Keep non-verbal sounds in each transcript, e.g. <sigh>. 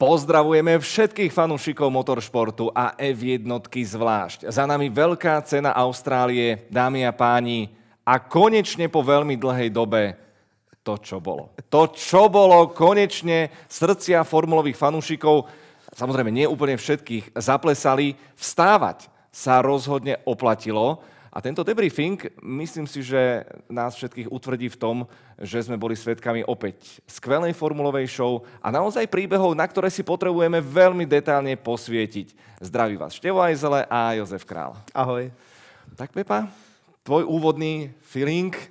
Pozdravujeme všetkých fanúšikov motoršportu a F1 zvlášť. Za nami veľká cena Austrálie, dámy a páni, a konečne po veľmi dlhej dobe to, čo bolo. To, čo bolo konečne srdcia formulových fanúšikov, samozrejme nie úplne všetkých, zaplesali, vstávať sa rozhodne oplatilo. A tento debriefing, myslím si, že nás všetkých utvrdí v tom, že sme boli svedkami opäť skvelej formulovej show a naozaj príbehov, na ktoré si potrebujeme veľmi detailne posvietiť. Zdraví vás Števo Ajzele a Jozef Král. Ahoj. Tak Pepa, tvoj úvodný feeling <laughs>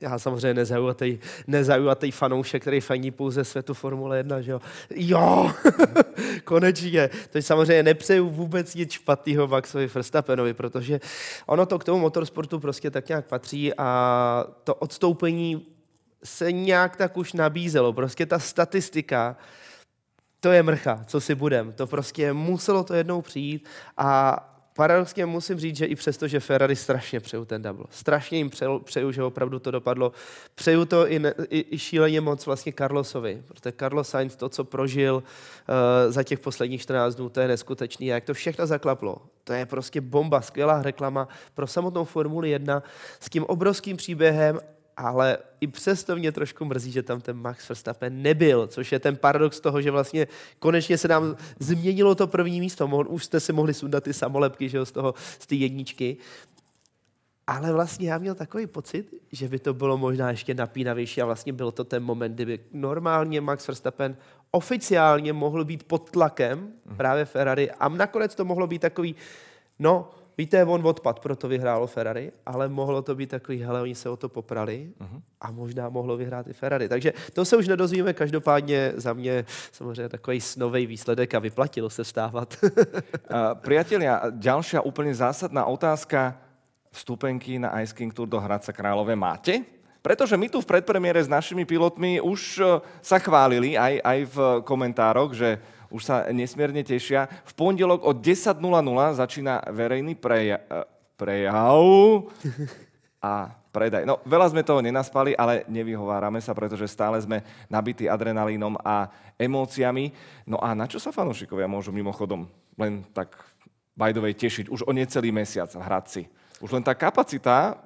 já samozřejmě nezaujatý, nezaujatý fanoušek, který faní pouze světu Formule 1, že jo? Jo, <laughs> konečně. To samozřejmě nepřeju vůbec nic špatného Maxovi Verstappenovi, protože ono to k tomu motorsportu prostě tak nějak patří a to odstoupení se nějak tak už nabízelo. Prostě ta statistika, to je mrcha, co si budem. To prostě muselo to jednou přijít a paradoxně musím říct, že i přesto, že Ferrari strašně přeju ten double, strašně jim přeju, že opravdu to dopadlo, přeju to i, ne, i, i šíleně moc vlastně Carlosovi, protože Carlos Sainz to, co prožil uh, za těch posledních 14 dnů, to je neskutečný, jak to všechno zaklaplo. To je prostě bomba, skvělá reklama pro samotnou Formuli 1 s tím obrovským příběhem ale i přesto mě trošku mrzí, že tam ten Max Verstappen nebyl, což je ten paradox toho, že vlastně konečně se nám změnilo to první místo. už jste si mohli sundat ty samolepky že jo, z toho, z té jedničky. Ale vlastně já měl takový pocit, že by to bylo možná ještě napínavější a vlastně byl to ten moment, kdyby normálně Max Verstappen oficiálně mohl být pod tlakem mhm. právě Ferrari a nakonec to mohlo být takový, no, Víte, on odpad, proto vyhrálo Ferrari, ale mohlo to být takový, hele, oni se o to poprali mhm. a možná mohlo vyhrát i Ferrari. Takže to se už nedozvíme, každopádně za mě samozřejmě takový snový výsledek a vyplatilo se stávat. <laughs> Přátelé, další úplně zásadná otázka. Vstupenky na Ice King Tour do Hradca Králové máte? Pretože my tu v predpremiere s našimi pilotmi už eh, sa chválili aj, aj v komentároch, že už sa nesmierne tešia. V pondelok od 10.00 začína verejný preja- eh, prejav a predaj. No, veľa sme toho nenaspali, ale nevyhovárame sa, pretože stále sme nabití adrenalínom a emóciami. No a na čo sa fanúšikovia môžu mimochodom len tak by the way, tešiť už o necelý mesiac v Hradci? Už len tá kapacita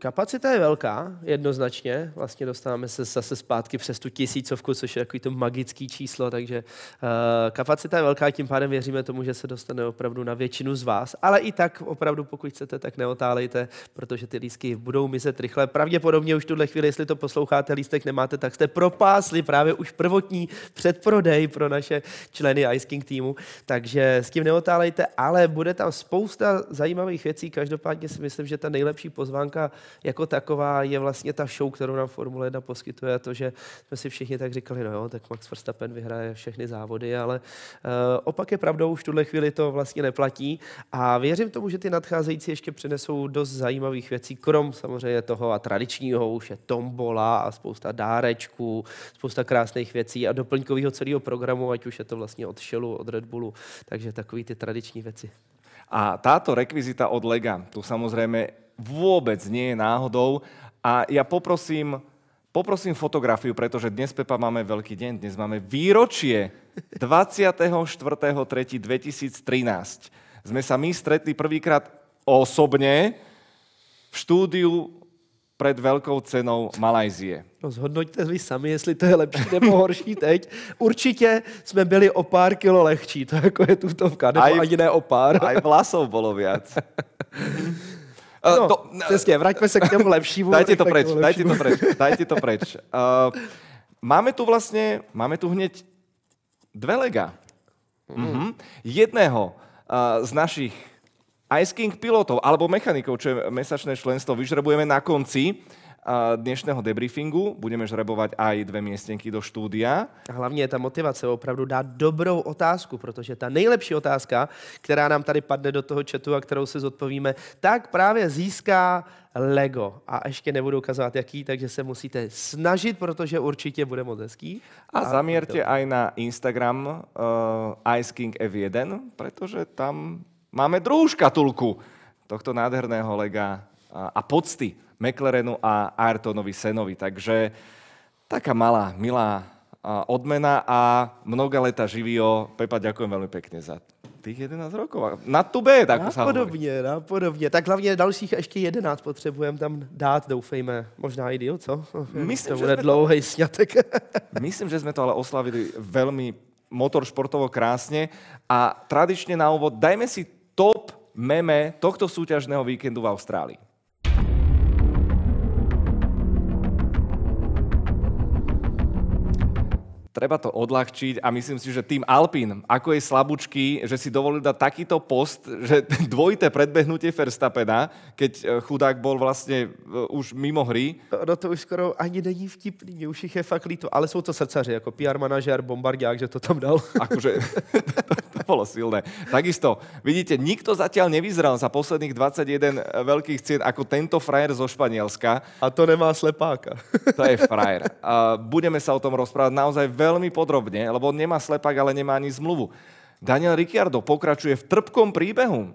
Kapacita je velká, jednoznačně. Vlastně dostáváme se zase zpátky přes tu tisícovku, což je takový to magický číslo, takže uh, kapacita je velká, tím pádem věříme tomu, že se dostane opravdu na většinu z vás. Ale i tak opravdu, pokud chcete, tak neotálejte, protože ty lístky budou mizet rychle. Pravděpodobně už tuhle chvíli, jestli to posloucháte, lístek nemáte, tak jste propásli právě už prvotní předprodej pro naše členy Ice King týmu. Takže s tím neotálejte, ale bude tam spousta zajímavých věcí. Každopádně si myslím, že ta nejlepší pozvání pozvánka jako taková je vlastně ta show, kterou nám Formule 1 poskytuje a to, že jsme si všichni tak říkali, no jo, tak Max Verstappen vyhraje všechny závody, ale uh, opak je pravdou, už tuhle chvíli to vlastně neplatí a věřím tomu, že ty nadcházející ještě přinesou dost zajímavých věcí, krom samozřejmě toho a tradičního už je tombola a spousta dárečků, spousta krásných věcí a doplňkového celého programu, ať už je to vlastně od Shellu, od Red Bullu, takže takový ty tradiční věci. A táto rekvizita od Lega, tu samozrejme vôbec nie je náhodou. A ja poprosím, poprosím fotografiu, pretože dnes, Pepa, máme veľký deň. Dnes máme výročie 24.3.2013. Sme sa my stretli prvýkrát osobne v štúdiu před velkou cenou Malajzie. No zhodnoťte vy sami, jestli to je lepší nebo horší teď. Určitě jsme byli o pár kilo lehčí, to jako je tutovka, nebo aj, ani ne o pár. A vlasov bylo viac. <laughs> Uh, no, eh, to, přesně, vraťme se k těm lepšímu. daj ti to preč, daj ti to preč, daj ti to preč. Uh, <laughs> eh, máme tu vlastně, máme tu hněď dve lega. Mm. Mm-hmm. Jedného uh, z našich Ice King pilotov alebo mechanikov, čo je mesačné členstvo, vyžrebujeme na konci dnešného debriefingu. Budeme žrebovat aj dvě městěnky do štúdia. A hlavně je ta motivace opravdu dát dobrou otázku, protože ta nejlepší otázka, která nám tady padne do toho chatu a kterou si zodpovíme, tak právě získá Lego. A ještě nebudu ukazovat jaký, takže se musíte snažit, protože určitě bude moc hezký. A, a zaměrte aj na Instagram uh, Ice King F1, protože tam máme druhou škatulku tohto nádherného lega a, a pocty McLarenu a Ayrtonovi Senovi. Takže taká malá, milá odmena a mnoga leta živio. Pepa, ďakujem veľmi pekne za tých 11 rokov. Na tu B, tak Podobně, podobně. Tak hlavně dalších ještě 11 potřebujeme tam dát, doufejme. Možná i díl, co? Myslím, to bude dlouhý to... sňatek. Myslím, že jsme <laughs> <laughs> to ale oslavili velmi motoršportovo krásně a tradičně na úvod dajme si top meme tohto súťažného víkendu v Austrálii. treba to odľahčiť a myslím si, že tým Alpín, ako je slabúčky, že si dovolil dať takýto post, že <laughs> dvojité predbehnutie Verstappena, keď e, chudák bol vlastne e, už mimo hry. No to už skoro ani není vtipný, mě už ich je fakt líto, ale sú to srdcaři, ako PR manažer, bombardiák, že to tam dal. Akože, <laughs> <laughs> to bolo silné. Takisto, vidíte, nikto zatiaľ nevyzral za posledných 21 eh, veľkých cien ako tento frajer zo Španielska. A to nemá slepáka. to je frajer. <laughs> A budeme sa o tom rozprávať naozaj veľmi podrobne, lebo on nemá slepák, ale nemá ani zmluvu. Daniel Ricciardo pokračuje v trpkom príbehu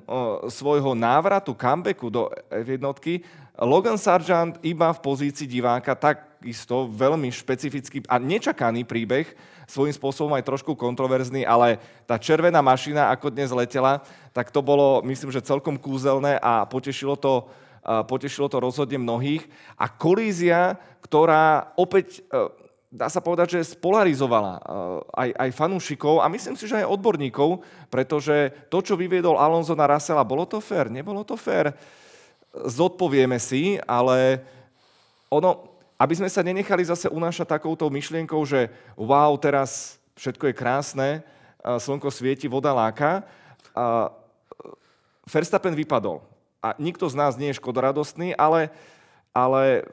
svojho návratu, comebacku do jednotky Logan Sargent iba v pozícii diváka takisto veľmi špecifický a nečakaný príbeh, svojím spôsobom aj trošku kontroverzný, ale tá červená mašina, ako dnes letela, tak to bolo, myslím, že celkom kúzelné a potešilo to, potešilo to rozhodne mnohých. A kolízia, ktorá opäť e, dá sa povedať, že spolarizovala e, aj, aj fanúšikov a myslím si, že aj odborníkov, pretože to, čo vyviedol Alonso na Rasela, bolo to fér? Nebolo to fér? Uh, zodpovieme si, ale ono, aby sme sa nenechali zase unášať takouto myšlienkou, že wow, teraz všetko je krásne, slnko svieti, voda láka. A e, Verstappen vypadol. A nikto z nás nie je škodoradostný, ale, ale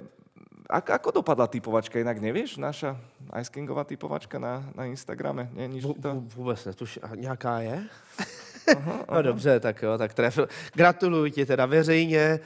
ako dopadla typovačka, jinak nevíš, naša Ice Kingová typovačka na, na Instagrame? Nie, nič to... Vůbec ne, A nějaká je? aha, <laughs> No dobře, tak jo, tak trefil. Gratuluji ti teda veřejně.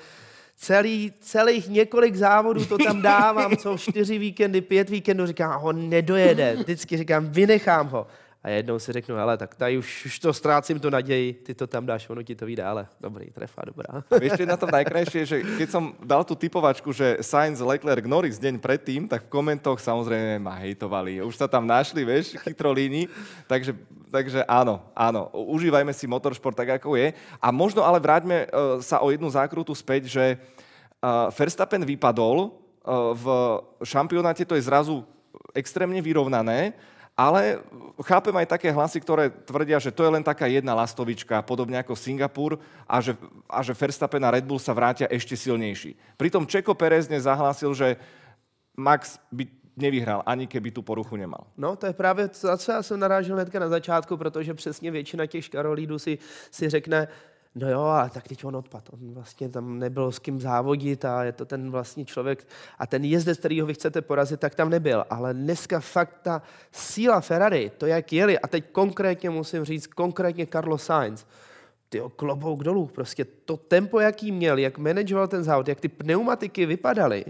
Celý, celých několik závodů to tam dávám, co <laughs> čtyři víkendy, pět víkendů, říkám, ho nedojede. Vždycky říkám, vynechám ho a jednou si řeknu, ale tak tady už, už to ztrácím tu naději, ty to tam dáš, ono ti to vyjde, ale dobrý, trefa, dobrá. Víš, na tom najkrajšie, že keď som dal tu typovačku, že Sainz, Leclerc, Norris deň predtým, tak v komentoch samozrejme ma hejtovali. Už sa tam našli, vieš, chytrolíni, takže, takže áno, áno, užívajme si motorsport tak, ako je. A možno ale vráťme e, sa o jednu zákrutu späť, že e, Verstappen vypadol, e, v šampionáte to je zrazu extrémne vyrovnané, ale chápem aj také hlasy, ktoré tvrdia, že to je len taká jedna lastovička, podobne ako Singapur, a že, a že Verstappen a Red Bull sa vrátia ešte silnejší. Pritom Čeko Perez dnes zahlásil, že Max by nevyhrál, ani keby tu poruchu nemal. No, to je právě, to, co já jsem narážil hnedka na začátku, protože přesně většina těch škarolídů si, si řekne, No jo, a tak teď on odpad. On vlastně tam nebyl s kým závodit a je to ten vlastně člověk. A ten jezdec, který ho vy chcete porazit, tak tam nebyl. Ale dneska fakt ta síla Ferrari, to jak jeli, a teď konkrétně musím říct, konkrétně Carlos Sainz, ty klobouk dolů, prostě to tempo, jaký měl, jak manažoval ten závod, jak ty pneumatiky vypadaly,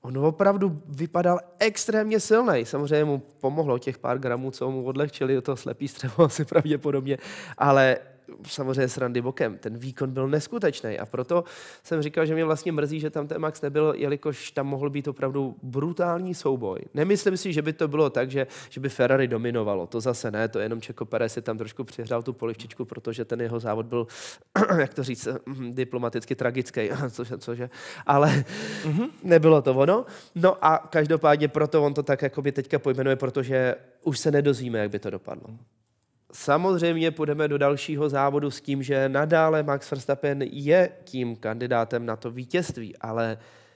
on opravdu vypadal extrémně silný. Samozřejmě mu pomohlo těch pár gramů, co mu odlehčili do toho slepý střevo <laughs> asi pravděpodobně, ale samozřejmě srandy bokem, ten výkon byl neskutečný a proto jsem říkal, že mě vlastně mrzí, že tam ten Max nebyl, jelikož tam mohl být opravdu brutální souboj. Nemyslím si, že by to bylo tak, že, že by Ferrari dominovalo, to zase ne, to jenom Čeko Perez si tam trošku přihrál tu polivčičku, protože ten jeho závod byl, <clears throat> jak to říct, <clears throat> diplomaticky tragický, <laughs> cože, cože, ale mm-hmm. nebylo to ono. No a každopádně proto on to tak jakoby teďka pojmenuje, protože už se nedozvíme, jak by to dopadlo. Samozřejmě půjdeme do dalšího závodu s tím, že nadále Max Verstappen je tím kandidátem na to vítězství, ale uh,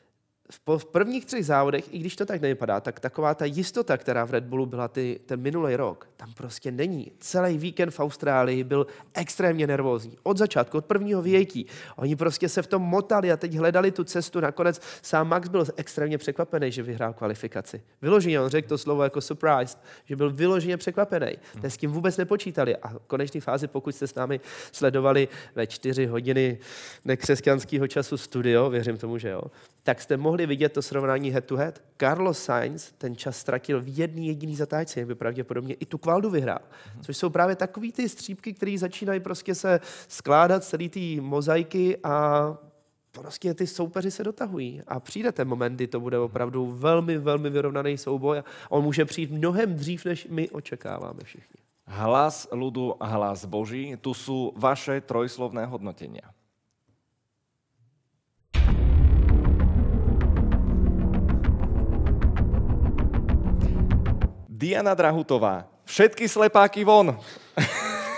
v prvních třech závodech, i když to tak nevypadá, tak taková ta jistota, která v Red Bullu byla ty, ten minulý rok, tam prostě není. Celý víkend v Austrálii byl extrémně nervózní. Od začátku, od prvního větí. Oni prostě se v tom motali a teď hledali tu cestu. Nakonec sám Max byl extrémně překvapený, že vyhrál kvalifikaci. Vyloženě, on řekl to slovo jako surprise, že byl vyloženě překvapený. Ten s tím vůbec nepočítali. A v konečné fázi, pokud jste s námi sledovali ve čtyři hodiny nekřesťanského času studio, věřím tomu, že jo, tak jste mohli vidět to srovnání head-to-head. Carlos Sainz ten čas ztratil v jedný jediný zatáčce, jak by pravděpodobně i tu kvaldu vyhrál. Mhm. Což jsou právě takový ty střípky, které začínají prostě se skládat celý ty mozaiky a prostě ty soupeři se dotahují a přijde ten moment, kdy to bude mhm. opravdu velmi, velmi vyrovnaný souboj a on může přijít mnohem dřív, než my očekáváme všichni. Hlas ludu a hlas boží, tu jsou vaše trojslovné hodnotenia. Diana Drahutová. Všetky slepáky von.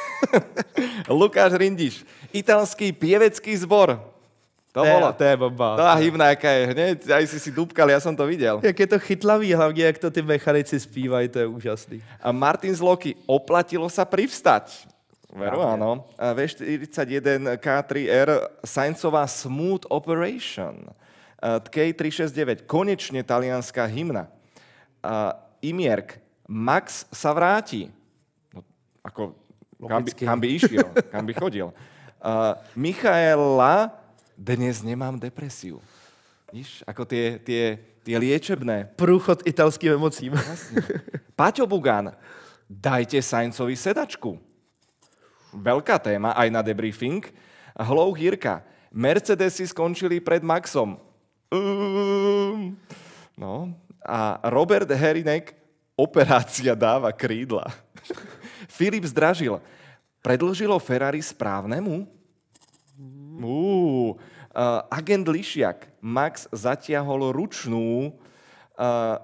<laughs> Lukáš Rindiš. Italský pěvecký zbor. To je, bolo. To je bomba. Ta hybná, jaká je. Hned, aj si si dubkal, já jsem to viděl. Jak je to chytlavý, hlavně jak to ty mechanici zpívají, to je úžasný. A Martin Zloky, oplatilo sa privstať. Veru, áno. V41 K3R, Sainzová Smooth Operation. K369, konečně talianská hymna. Imierk, Max sa vráti. No, ako, kam by, kam by išiel, <laughs> kam by chodil. Uh, Michaela, dnes nemám depresiu. Víš, ako tie, tie, tie liečebné. Průchod italským emocím. No, Paťo Bugan, dajte Saincovi sedačku. Veľká téma aj na debriefing. Hlou Hírka, Mercedesy skončili pred Maxom. Ehm. No, a Robert Herinek, Operácia dáva krídla. <laughs> Filip zdražil. Predlžilo Ferrari správnemu? Uú. Uh, eh, agent Lišiak. Max zatiahol ručnú. Uh,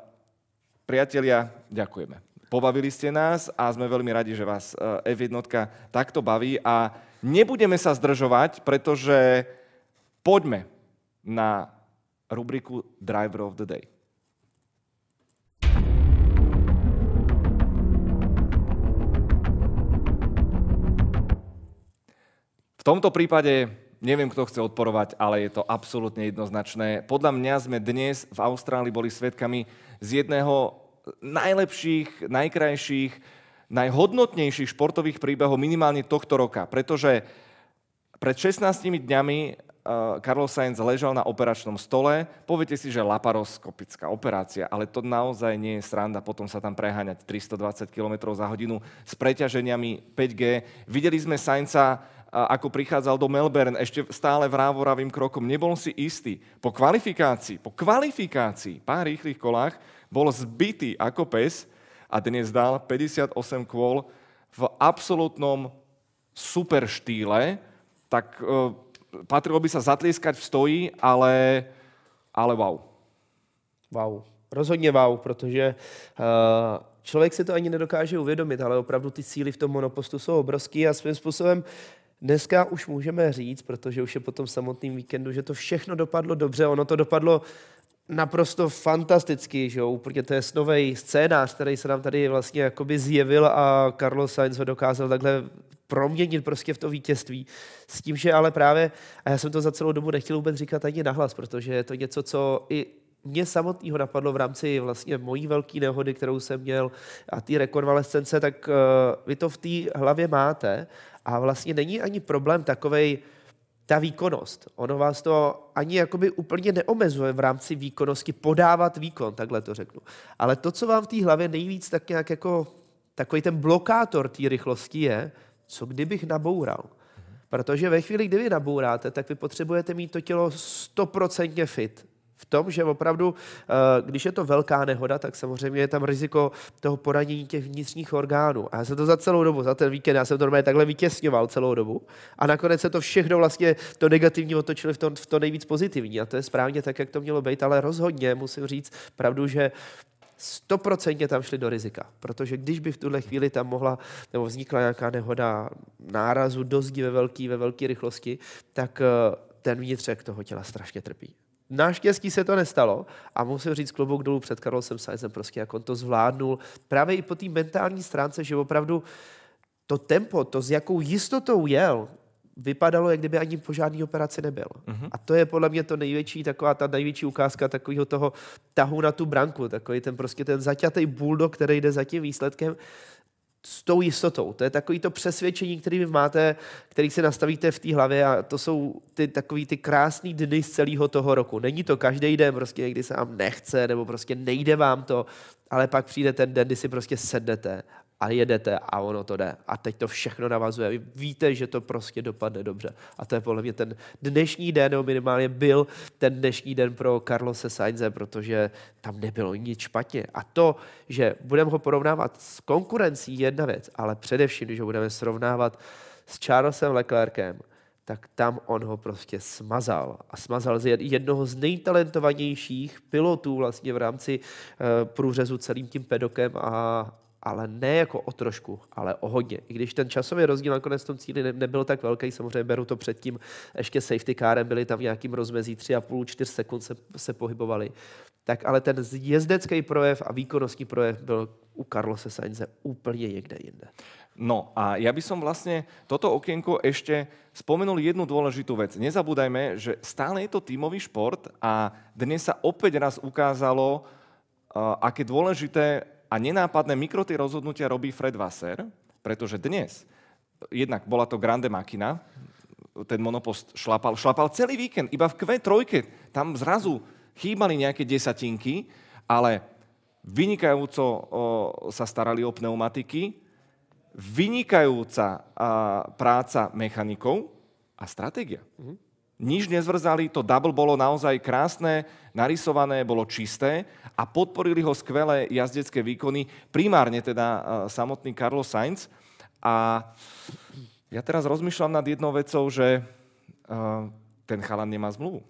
priatelia, ďakujeme. Pobavili ste nás a sme veľmi radi, že vás eh, F1 takto baví a nebudeme sa zdržovať, pretože poďme na rubriku Driver of the Day. V tomto prípade neviem, kto chce odporovať, ale je to absolútne jednoznačné. Podľa mňa sme dnes v Austrálii boli svedkami z jedného najlepších, najkrajších, najhodnotnejších športových príbehov minimálne tohto roka, pretože pred 16 dňami Eh, Karol Sainz ležal na operačnom stole. Poviete si, že laparoskopická operácia, ale to naozaj nie je sranda. Potom sa tam preháňať 320 km za hodinu s preťaženiami 5G. Videli sme Sainza eh, ako prichádzal do Melbourne, ešte stále vrávoravým krokom, nebol si istý. Po kvalifikácii, po kvalifikácii, pár rýchlych kolách, bol zbytý ako pes a dnes dal 58 kôl v absolútnom super štýle, tak eh, patrilo by sa zatlieskať v stoji, ale, ale wow. Wow. Rozhodně wow, protože uh, člověk si to ani nedokáže uvědomit, ale opravdu ty síly v tom monopostu jsou obrovský a svým způsobem dneska už můžeme říct, protože už je po tom samotným víkendu, že to všechno dopadlo dobře. Ono to dopadlo naprosto fantastický, že jo? protože to je nový scénář, který se nám tady vlastně jakoby zjevil a Carlos Sainz ho dokázal takhle proměnit prostě v to vítězství. S tím, že ale právě, a já jsem to za celou dobu nechtěl vůbec říkat ani nahlas, protože je to něco, co i mě samotného napadlo v rámci vlastně mojí velké nehody, kterou jsem měl a té rekonvalescence, tak uh, vy to v té hlavě máte a vlastně není ani problém takovej, ta výkonnost. Ono vás to ani jakoby úplně neomezuje v rámci výkonnosti podávat výkon, takhle to řeknu. Ale to, co vám v té hlavě nejvíc tak nějak jako takový ten blokátor té rychlosti je, co kdybych naboural. Mhm. Protože ve chvíli, kdy vy nabouráte, tak vy potřebujete mít to tělo stoprocentně fit v tom, že opravdu, eh, když je to velká nehoda, tak samozřejmě je tam riziko toho poranění těch vnitřních orgánů. A já jsem to za celou dobu, za ten víkend, já jsem to normálně takhle vytěsňoval celou dobu. A nakonec se to všechno vlastně, to negativní otočili v, v to nejvíc pozitivní. A to je správně tak, jak to mělo být, ale rozhodně musím říct pravdu, že stoprocentně tam šli do rizika. Protože když by v tuhle chvíli tam mohla nebo vznikla nějaká nehoda nárazu, zdi ve velké ve velký rychlosti, tak eh, ten vnitřek toho těla strašně trpí. Naštěstí se to nestalo a musím říct klobouk dolů před Karlosem Saizem, prostě jak on to zvládnul. Právě i po té mentální stránce, že opravdu to tempo, to s jakou jistotou jel, vypadalo, jak kdyby ani po žádné operaci nebyl. Uh-huh. A to je podle mě to největší, taková ta největší ukázka takového toho tahu na tu branku, takový ten prostě ten zaťatý buldo, který jde za tím výsledkem s tou jistotou. To je takový to přesvědčení, který vy máte, který si nastavíte v té hlavě a to jsou ty takový ty krásný dny z celého toho roku. Není to každý den, prostě někdy se vám nechce nebo prostě nejde vám to, ale pak přijde ten den, kdy si prostě sednete a jedete a ono to jde. A teď to všechno navazuje. Vy víte, že to prostě dopadne dobře. A to je podle mě ten dnešní den, nebo minimálně byl ten dnešní den pro Carlose Sainze, protože tam nebylo nic špatně. A to, že budeme ho porovnávat s konkurencí, jedna věc, ale především, že ho budeme srovnávat s Charlesem Leclerkem, tak tam on ho prostě smazal. A smazal z jednoho z nejtalentovanějších pilotů vlastně v rámci eh, průřezu celým tím pedokem a, ale ne jako o trošku, ale o hodně. I když ten časový rozdíl nakonec v tom cíli nebyl tak velký, samozřejmě beru to předtím, ještě safety kárem byli tam v nějakým rozmezí 3,5-4 sekund se, se pohybovali, tak ale ten jezdecký projev a výkonnostní projev byl u Carlose Sainze úplně někde jinde. No a ja by som vlastne toto okienko ešte spomenul jednu dôležitú vec. Nezabúdajme, že stále je to tímový šport a dnes sa opäť raz ukázalo, eh, aké dôležité a nenápadné mikroty rozhodnutia robí Fred Wasser, pretože dnes, eh, jednak bola to grande makina, ten monopost šlapal, šlapal celý víkend, iba v Q3, tam zrazu chýbali nejaké desatinky, ale vynikajúco o, sa starali o pneumatiky, vynikajúca a, práca mechanikov a stratégia. Mm-hmm nič nezvrzali, to double bolo naozaj krásne, narysované, bolo čisté a podporili ho skvelé jazdecké výkony, primárne teda e, samotný Carlos Sainz. A ja teraz rozmýšľam nad jednou vecou, že e, ten chalan nemá zmluvu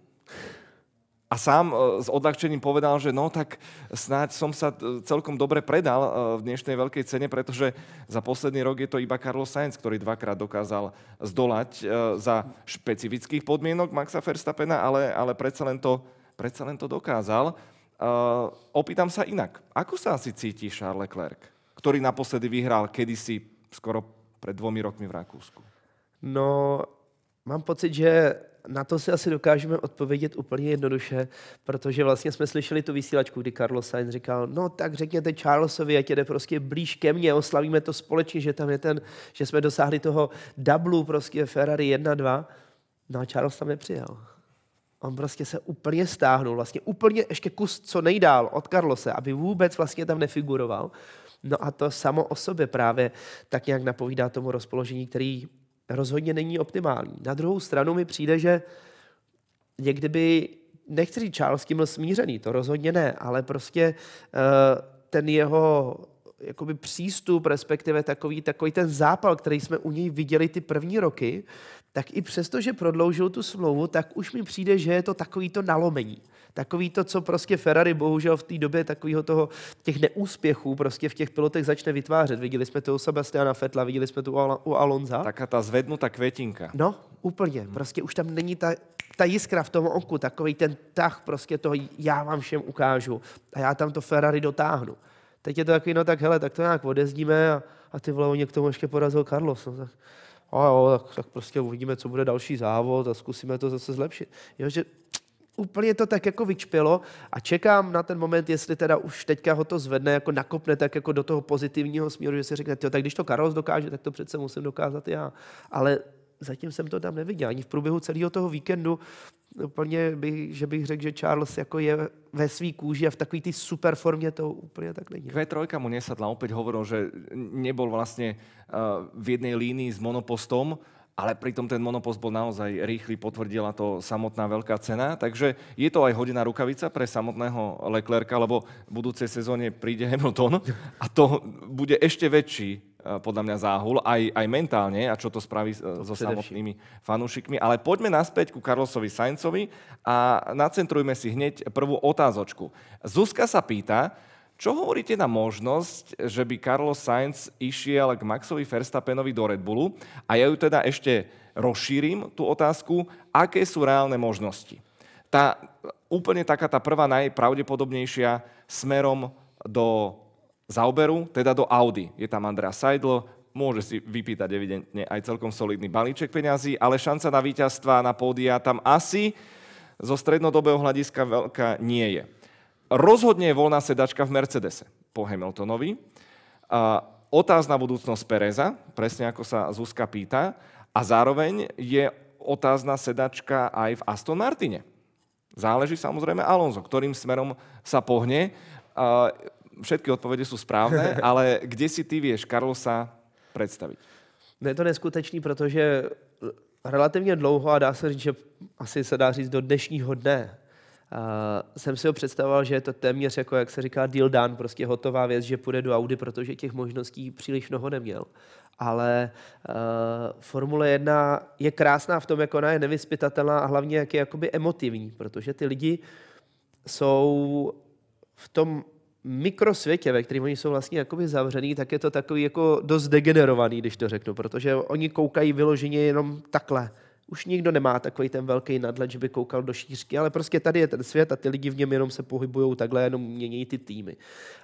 a sám e, s odľahčením povedal, že no tak snáď som sa e, celkom dobre predal e, v dnešnej veľkej cene, pretože za posledný rok je to iba Carlos Sainz, ktorý dvakrát dokázal zdolať za špecifických podmienok Maxa Verstappena, ale, ale predsa, len to, predsa len to dokázal. Opýtam sa inak. Ako sa asi cíti Charles Leclerc, ktorý naposledy vyhral kedysi skoro pred dvomi rokmi v Rakúsku? No, mám pocit, že na to si asi dokážeme odpovědět úplně jednoduše, protože vlastně jsme slyšeli tu vysílačku, kdy Carlos Sainz říkal, no tak řekněte Charlesovi, ať jde prostě blíž ke mně, oslavíme to společně, že tam je ten, že jsme dosáhli toho dublu prostě Ferrari 1-2. No a Charles tam nepřijel. On prostě se úplně stáhnul, vlastně úplně ještě kus co nejdál od Carlose, aby vůbec vlastně tam nefiguroval. No a to samo o sobě právě tak nějak napovídá tomu rozpoložení, který rozhodně není optimální. Na druhou stranu mi přijde, že někdy by, nechci říct Charles Kimmel smířený, to rozhodně ne, ale prostě eh, ten jeho jakoby přístup, respektive takový, takový ten zápal, který jsme u něj viděli ty první roky, tak i přesto, že prodloužil tu smlouvu, tak už mi přijde, že je to takový to nalomení. Takový to, co prostě Ferrari bohužel v té době takového toho, těch neúspěchů prostě v těch pilotech začne vytvářet. Viděli jsme to u Sebastiana Fetla, viděli jsme to u, Al- u Alonza. Taká ta zvednutá květinka. No, úplně. Hmm. Prostě už tam není ta, ta jiskra v tom oku, takový ten tah prostě toho, já vám všem ukážu a já tam to Ferrari dotáhnu. Teď je to takový, no tak hele, tak to nějak odezdíme a, a ty vole, oni k tomu ještě porazil Carlos. No, tak a jo, tak, tak prostě uvidíme, co bude další závod a zkusíme to zase zlepšit. Jo, že úplně to tak jako vyčpělo a čekám na ten moment, jestli teda už teďka ho to zvedne, jako nakopne tak jako do toho pozitivního směru, že si řekne, jo, tak když to Karol dokáže, tak to přece musím dokázat já. Ale zatím jsem to tam neviděl. Ani v průběhu celého toho víkendu úplně bych, že bych řekl, že Charles jako je ve svý kůži a v takový ty super formě to úplně tak není. q trojka mu nesadla, opět hovoril, že nebyl vlastně eh, v jedné línii s monopostom, ale pritom ten monopost bol naozaj rýchly, potvrdila to samotná veľká cena. Takže je to aj hodina rukavica pre samotného Leclerca, lebo v budúcej sezóne príde Hamilton a to bude ešte väčší Eh, podľa mňa záhul, aj, aj mentálne a čo to spraví eh, to so především. samotnými fanúšikmi. Ale poďme naspäť ku Karlosovi, Saincovi a nacentrujme si hneď prvú otázočku. Zuzka sa pýta, čo hovoríte na možnosť, že by Carlos Sainz išiel k Maxovi Verstappenovi do Red Bullu? A ja ju teda ešte rozšírim, tú otázku, aké sú reálne možnosti? Tá úplne taká tá prvá najpravdepodobnejšia smerom do zaoberú, teda do Audi. Je tam Andrea Seidlo, môže si vypýtať evidentne aj celkom solidný balíček peňazí, ale šanca na víťazstva na pódia tam asi zo strednodobého hľadiska veľká nie je. Rozhodne je voľná sedačka v Mercedese po Hamiltonovi. otázna budúcnosť Pereza, presne ako sa Zuzka pýta, a zároveň je otázna sedačka aj v Aston Martine. Záleží samozrejme Alonso, ktorým smerom sa pohne všetky odpovědi jsou správné, <laughs> ale kde si ty víš Karlosa představit? No je to neskutečný, protože relativně dlouho, a dá se říct, že asi se dá říct do dnešního dne, uh, jsem si ho představoval, že je to téměř jako, jak se říká, deal done, prostě hotová věc, že půjde do Audi, protože těch možností příliš mnoho neměl. Ale uh, Formule 1 je krásná v tom, jak ona je nevyspytatelná a hlavně jak je jakoby emotivní, protože ty lidi jsou v tom mikrosvětě, ve kterém oni jsou vlastně jakoby zavřený, tak je to takový jako dost degenerovaný, když to řeknu, protože oni koukají vyloženě jenom takhle. Už nikdo nemá takový ten velký nadhled, že by koukal do šířky, ale prostě tady je ten svět a ty lidi v něm jenom se pohybují takhle, jenom mění ty týmy.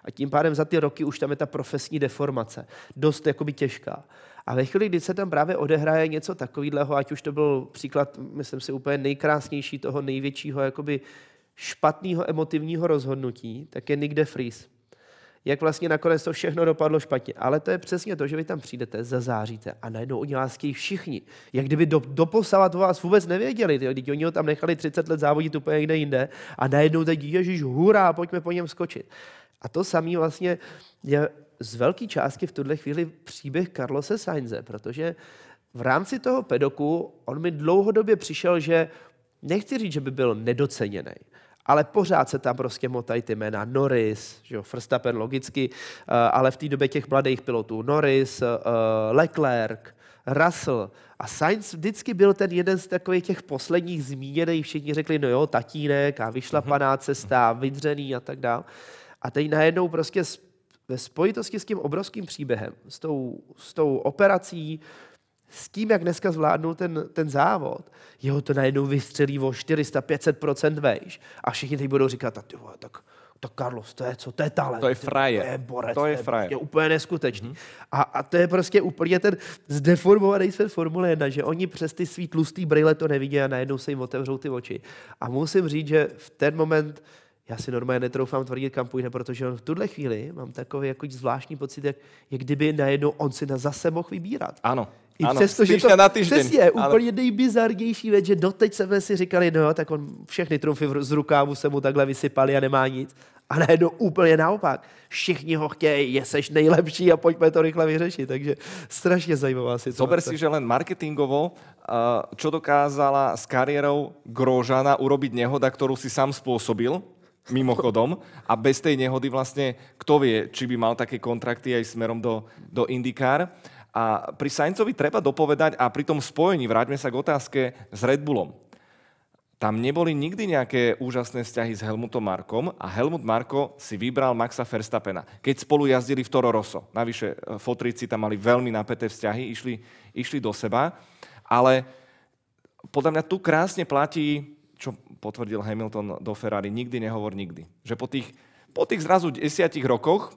A tím pádem za ty roky už tam je ta profesní deformace, dost jakoby těžká. A ve chvíli, kdy se tam právě odehraje něco takového, ať už to byl příklad, myslím si, úplně nejkrásnější toho největšího jakoby špatného emotivního rozhodnutí, tak je nikde freeze. Jak vlastně nakonec to všechno dopadlo špatně. Ale to je přesně to, že vy tam přijdete, zazáříte a najednou oni vás chtějí všichni. Jak kdyby do, doposavat o vás vůbec nevěděli, tyjo, když oni ho tam nechali 30 let závodit úplně někde jinde a najednou teď, ježíš, hurá, pojďme po něm skočit. A to samý vlastně je z velké části v tuhle chvíli příběh Carlose Sainze, protože v rámci toho pedoku on mi dlouhodobě přišel, že nechci říct, že by byl nedoceněný, ale pořád se tam prostě motají ty jména Norris, že jo, Verstappen logicky, eh, ale v té době těch mladých pilotů Norris, eh, Leclerc, Russell a Sainz vždycky byl ten jeden z takových těch posledních zmíněných, všichni řekli, no jo, tatínek a vyšla mhm. paná cesta, vydřený a tak dále. A teď najednou prostě ve spojitosti s tím obrovským příběhem, s tou, s tou operací, s tím, jak dneska zvládnul ten, ten závod, jeho to najednou vystřelí o 400-500% vejš. A všichni teď budou říkat, tak, vole, tak, tak Carlos, to je co, to je talent. To je fraje. To je borec. To je fraje. Je prostě úplně neskutečný. Hmm. A, a, to je prostě úplně ten zdeformovaný svět Formule 1, že oni přes ty svý tlustý brýle to nevidí a najednou se jim otevřou ty oči. A musím říct, že v ten moment já si normálně netroufám tvrdit, kam půjde, protože on v tuhle chvíli mám takový jako zvláštní pocit, jak, jak kdyby najednou on si na zase mohl vybírat. Ano. I ano, přesto, že to, na týždeň. Přesně, úplně nejbizarnější věc, že doteď jsme si říkali, no tak on všechny trumfy z rukávu se mu takhle vysypali a nemá nic. A ne, no úplně naopak. Všichni ho chtějí, jeseš nejlepší a pojďme to rychle vyřešit. Takže strašně zajímavá situace. Zober si, že len marketingovo, eh, čo dokázala s kariérou Grožana urobiť nehoda, ktorú si sám spôsobil, mimochodom. A bez tej nehody vlastne, kto vie, či by mal také kontrakty aj smerom do, do IndyCar. A pri Saincovi treba dopovedať a pri tom spojení, vráťme sa k otázke s Red Bullom. Tam neboli nikdy nejaké úžasné vzťahy s Helmutom Markom a Helmut Marko si vybral Maxa Verstappena, keď spolu jazdili v Toro Rosso. Navyše e, fotrici tam mali veľmi napäté vzťahy, išli, išli do seba, ale podľa mňa tu krásne platí, čo potvrdil Hamilton do Ferrari, nikdy nehovor nikdy. Že po tých, po tých zrazu desiatich rokoch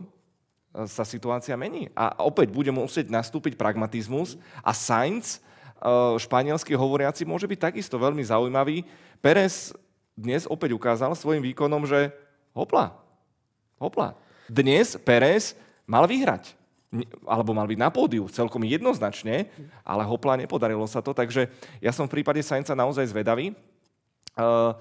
Eh, sa situácia mení. A opäť bude musieť nastúpiť pragmatizmus a Sainz, eh, španielský hovoriaci, môže byť takisto veľmi zaujímavý. Pérez dnes opäť ukázal svojim výkonom, že hopla, hopla. Dnes Pérez mal vyhrať alebo mal byť na pódiu celkom jednoznačne, ale hopla, nepodarilo sa to. Takže ja som v prípade Sainca naozaj zvedavý. Uh,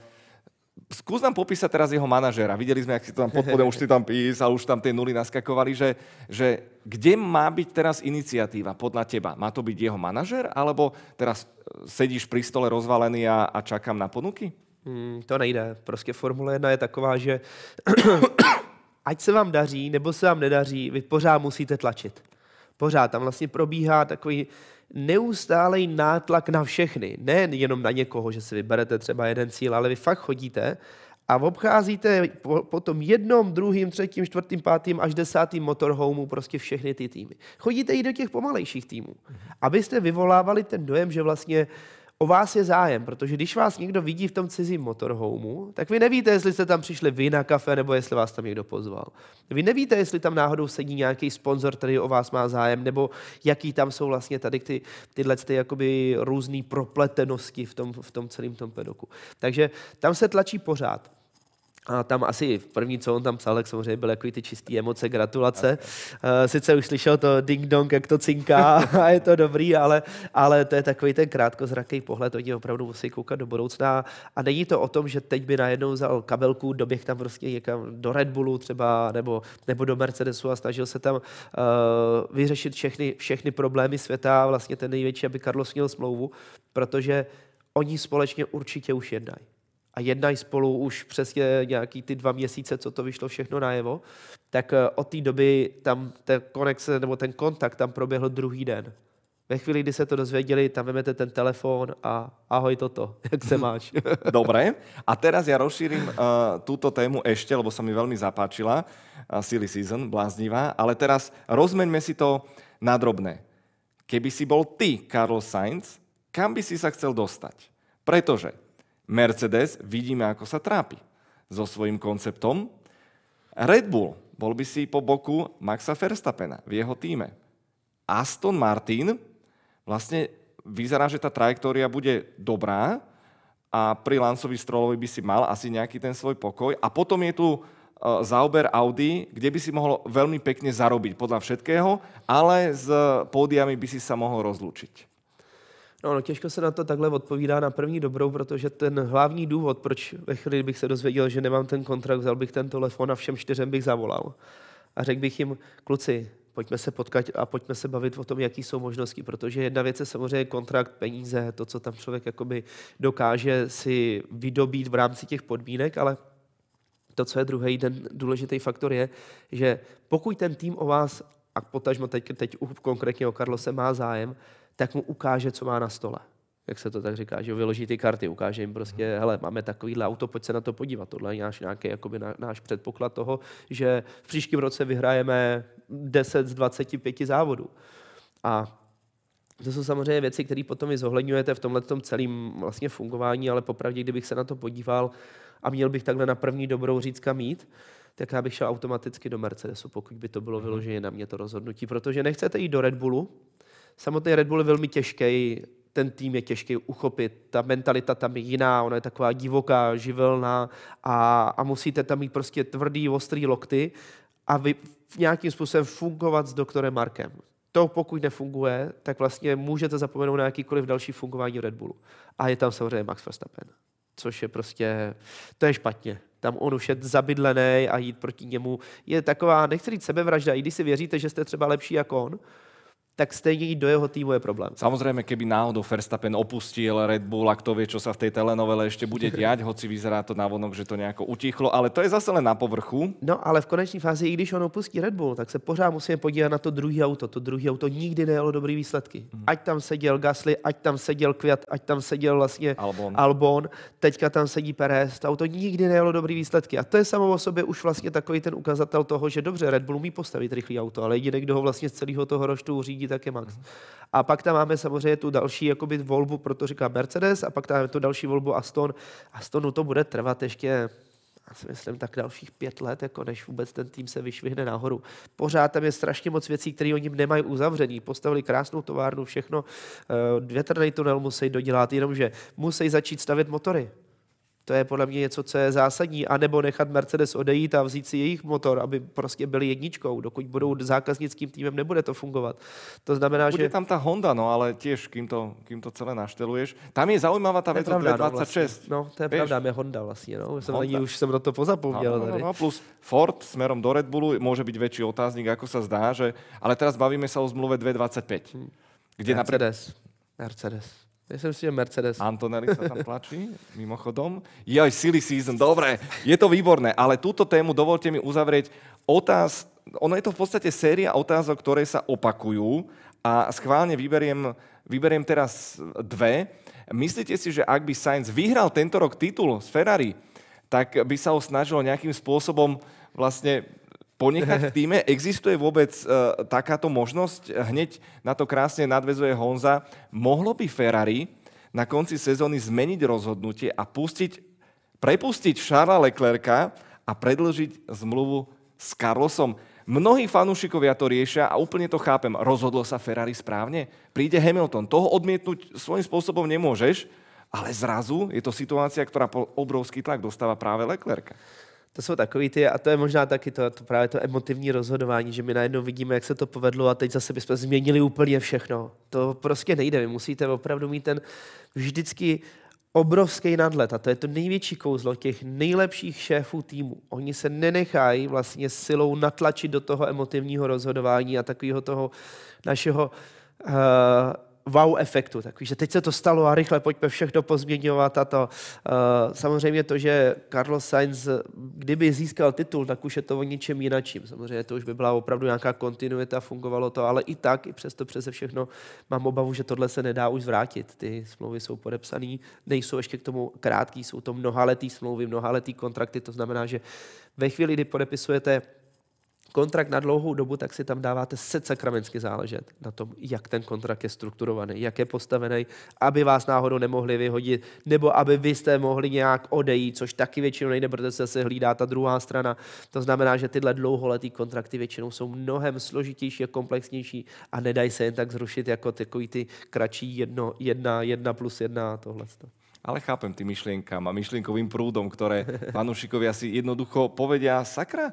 skús nám popísať teraz jeho manažera. Videli sme, jak si to tam podpode už si tam písal, už tam tie nuly naskakovali, že, že kde má byť teraz iniciatíva podľa teba? Má to byť jeho manažer, alebo teraz eh, sedíš pri stole rozvalený a, a čakám na ponuky? Hmm, to nejde. Prostě Formule 1 je taková, že <coughs> ať se vám daří, nebo se vám nedaří, vy pořád musíte tlačit. Pořád. Tam vlastně probíhá takový neustálej nátlak na všechny. Ne jenom na někoho, že si vyberete třeba jeden cíl, ale vy fakt chodíte a obcházíte po, tom jednom, druhým, třetím, čtvrtým, pátým až desátým motorhomu prostě všechny ty týmy. Chodíte i do těch pomalejších týmů, mhm. abyste vyvolávali ten dojem, že vlastně o vás je zájem, protože když vás někdo vidí v tom cizím motorhomu, tak vy nevíte, jestli jste tam přišli vy na kafe, nebo jestli vás tam někdo pozval. Vy nevíte, jestli tam náhodou sedí nějaký sponzor, který o vás má zájem, nebo jaký tam jsou vlastně tady ty, tyhle ty jakoby různý propletenosti v tom, v tom celém tom pedoku. Takže tam se tlačí pořád. A tam asi první, co on tam psal, tak samozřejmě byly jako ty čisté emoce, gratulace. Eh, sice už slyšel to ding-dong, jak to cinká a je to dobrý, ale, ale to je takový ten krátkozraký pohled. Oni opravdu musí koukat do budoucna. A není to o tom, že teď by najednou vzal kabelku, doběh tam prostě někam do Red Bullu třeba nebo, nebo do Mercedesu a snažil se tam uh, vyřešit všechny, všechny problémy světa, vlastně ten největší, aby Carlos měl smlouvu, protože oni společně určitě už jednají a jednají spolu už přesně nějaký ty dva měsíce, co to vyšlo všechno najevo, tak eh, od té doby tam ten konexe nebo ten kontakt tam proběhl druhý den. Ve chvíli, kdy se to dozvěděli, tam vemete ten telefon a ahoj toto, <laughs> jak se <laughs> máš. Dobré, a teraz ja rozšířím uh, tuto tému ještě, lebo se mi velmi zapáčila, uh, Silly Season, bláznivá, ale teraz rozmeňme si to na drobné. Keby si bol ty, Carlos Sainz, kam by si sa chcel dostať? Pretože Mercedes, vidíme, ako sa trápi so svojím konceptom. Red Bull bol by si po boku Maxa Verstappena v jeho týme. Aston Martin vlastne vyzerá, že tá trajektória bude dobrá a pri Lancovi Strollovi by si mal asi nejaký ten svoj pokoj. A potom je tu e, záuber Audi, kde by si mohol veľmi pekne zarobiť podľa všetkého, ale s pódiami by si sa mohol rozlúčiť. No, no, těžko se na to takhle odpovídá na první dobrou, protože ten hlavní důvod, proč ve chvíli bych se dozvěděl, že nemám ten kontrakt, vzal bych ten telefon a všem čtyřem bych zavolal. A řekl bych jim, kluci, pojďme se potkat a pojďme se bavit o tom, jaký jsou možnosti, protože jedna věc je samozřejmě kontrakt, peníze, to, co tam člověk jakoby dokáže si vydobít v rámci těch podmínek, ale to, co je druhý den důležitý faktor je, že pokud ten tým o vás a potažmo teď, teď konkrétně o Karlose má zájem, tak mu ukáže, co má na stole. Jak se to tak říká, že vyloží ty karty, ukáže jim prostě, mhm. hele, máme takovýhle auto, pojď se na to podívat. Tohle je náš, nějaký jakoby náš předpoklad toho, že v příštím roce vyhrajeme 10 z 25 závodů. A to jsou samozřejmě věci, které potom vy zohledňujete v tomhle celém vlastně fungování, ale popravdě, kdybych se na to podíval a měl bych takhle na první dobrou říct, kam jít, tak já bych šel automaticky do Mercedesu, pokud by to bylo mhm. vyloženě na mě to rozhodnutí, protože nechcete jít do Red Bullu, samotný Red Bull je velmi těžký, ten tým je těžký uchopit, ta mentalita tam je jiná, ona je taková divoká, živelná a, a musíte tam mít prostě tvrdý, ostrý lokty a vy nějakým způsobem fungovat s doktorem Markem. To pokud nefunguje, tak vlastně můžete zapomenout na jakýkoliv další fungování Red Bullu. A je tam samozřejmě Max Verstappen, což je prostě, to je špatně tam on už je zabydlený a jít proti němu je taková, nechci říct sebevražda, i když si věříte, že jste třeba lepší jako on, tak stejně do jeho týmu je problém. Samozřejmě, keby náhodou Verstappen opustil Red Bull a kto vie, čo sa v tej telenovele ešte bude <laughs> diať, hoci vyzerá to navonok, že to nejako utichlo, ale to je zase len na povrchu. No ale v konečné fázi, i když on opustí Red Bull, tak se pořád musíme podívat na to druhé auto. To druhé auto nikdy nejelo dobrý výsledky. Hmm. Ať tam seděl Gasly, ať tam seděl Květ, ať tam seděl vlastně Albon. Albon. Teďka tam sedí Perez. To auto nikdy nejelo dobrý výsledky. A to je samo o sobě už vlastně takový ten ukazatel toho, že dobře, Red Bull umí postavit rychlý auto, ale jediný, kdo ho vlastně z celého toho roštu řídí, tak je max. A pak tam máme samozřejmě tu další jakoby, volbu, proto říká Mercedes, a pak tam máme tu další volbu Aston. Astonu to bude trvat ještě já si myslím, tak dalších pět let, jako než vůbec ten tým se vyšvihne nahoru. Pořád tam je strašně moc věcí, které oni nemají uzavřený. Postavili krásnou továrnu, všechno. Eh, větrný tunel musí dodělat, jenomže musí začít stavět motory. To je podle mě něco, co je zásadní. A nebo nechat Mercedes odejít a vzít si jejich motor, aby prostě byli jedničkou. Dokud budou zákaznickým týmem, nebude to fungovat. To znamená, Bude že... tam ta Honda, no, ale těž, kým to, kým to celé našteluješ. Tam je zaujímavá ta věc 26. No, vlastně. no, to je pravda, je Honda vlastně. No. Jsem Honda. Na ní, už jsem na to pozapomněl. No, no, no, no, plus Ford smerom do Red Bullu může být větší otázník, jako se zdá, že... Ale teraz bavíme se o zmluve 225. Hmm. Kde Mercedes. Napr... Mercedes. Myslím si, že Mercedes. Antonelli sa tam tlačí, mimochodom. Joj, silly season, dobre, je to výborné, ale túto tému dovolte mi uzavrieť otáz, ono je to v podstate séria otázok, ktoré sa opakujú a schválne vyberiem, vyberiem teraz dve. Myslíte si, že ak by Sainz vyhral tento rok titul z Ferrari, tak by sa ho snažilo nejakým spôsobom vlastne ponechať v týme? Existuje vôbec uh, eh, takáto možnosť? Hneď na to krásne nadvezuje Honza. Mohlo by Ferrari na konci sezóny zmeniť rozhodnutie a pustiť, prepustiť Šarla Leclerca a predlžiť zmluvu s Carlosom. Mnohí fanúšikovia to riešia a úplne to chápem. Rozhodlo sa Ferrari správne? Príde Hamilton. Toho odmietnúť svojím spôsobom nemôžeš, ale zrazu je to situácia, ktorá po obrovský tlak dostáva práve Leclerca to jsou takový ty, a to je možná taky to, to právě to emotivní rozhodování, že my najednou vidíme, jak se to povedlo a teď zase bychom změnili úplně všechno. To prostě nejde, vy musíte opravdu mít ten vždycky obrovský nadlet a to je to největší kouzlo těch nejlepších šéfů týmu. Oni se nenechají vlastně silou natlačit do toho emotivního rozhodování a takového toho našeho uh, wow efektu. Takový, že teď se to stalo a rychle pojďme všechno pozměňovat a to. Eh, samozřejmě to, že Carlos Sainz, kdyby získal titul, tak už je to o ničem jinačím. Samozřejmě to už by byla opravdu nějaká kontinuita, fungovalo to, ale i tak, i přesto přeze všechno mám obavu, že tohle se nedá už vrátit. Ty smlouvy jsou podepsané, nejsou ještě k tomu krátký, jsou to mnohaletý smlouvy, mnohaletý kontrakty, to znamená, že ve chvíli, kdy podepisujete kontrakt na dlouhou dobu, tak si tam dáváte se sakramensky záležet na tom, jak ten kontrakt je strukturovaný, jak je postavený, aby vás náhodou nemohli vyhodit, nebo aby vy jste mohli nějak odejít, což taky většinou nejde, protože se, se hlídá ta druhá strana. To znamená, že tyhle dlouholetý kontrakty většinou jsou mnohem složitější a komplexnější a nedají se jen tak zrušit jako takový ty kratší jedno, jedna, jedna plus jedna a tohle. Ale chápem ty myšlenka a myšlienkovým průdom, které panušikovi <laughs> asi jednoducho povedia, sakra,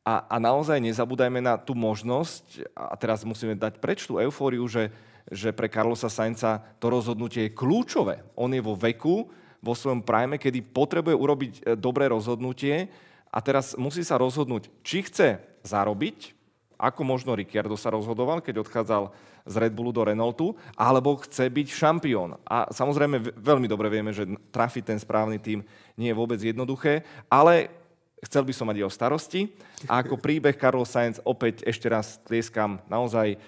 a, a naozaj nezabúdajme na tú možnosť, a teraz musíme dať preč tú eufóriu, že, že pre Carlosa Sainca to rozhodnutie je kľúčové. On je vo veku, vo svojom prime, kedy potrebuje urobiť e, dobré rozhodnutie a teraz musí sa rozhodnúť, či chce zarobiť, ako možno Ricciardo sa rozhodoval, keď odchádzal z Red Bullu do Renaultu, alebo chce byť šampión. A samozrejme veľmi dobre vieme, že trafiť ten správny tým nie je vôbec jednoduché, ale Chcel by som mať jeho starosti. A ako príbeh Karol Sainz opäť ešte raz tlieskam naozaj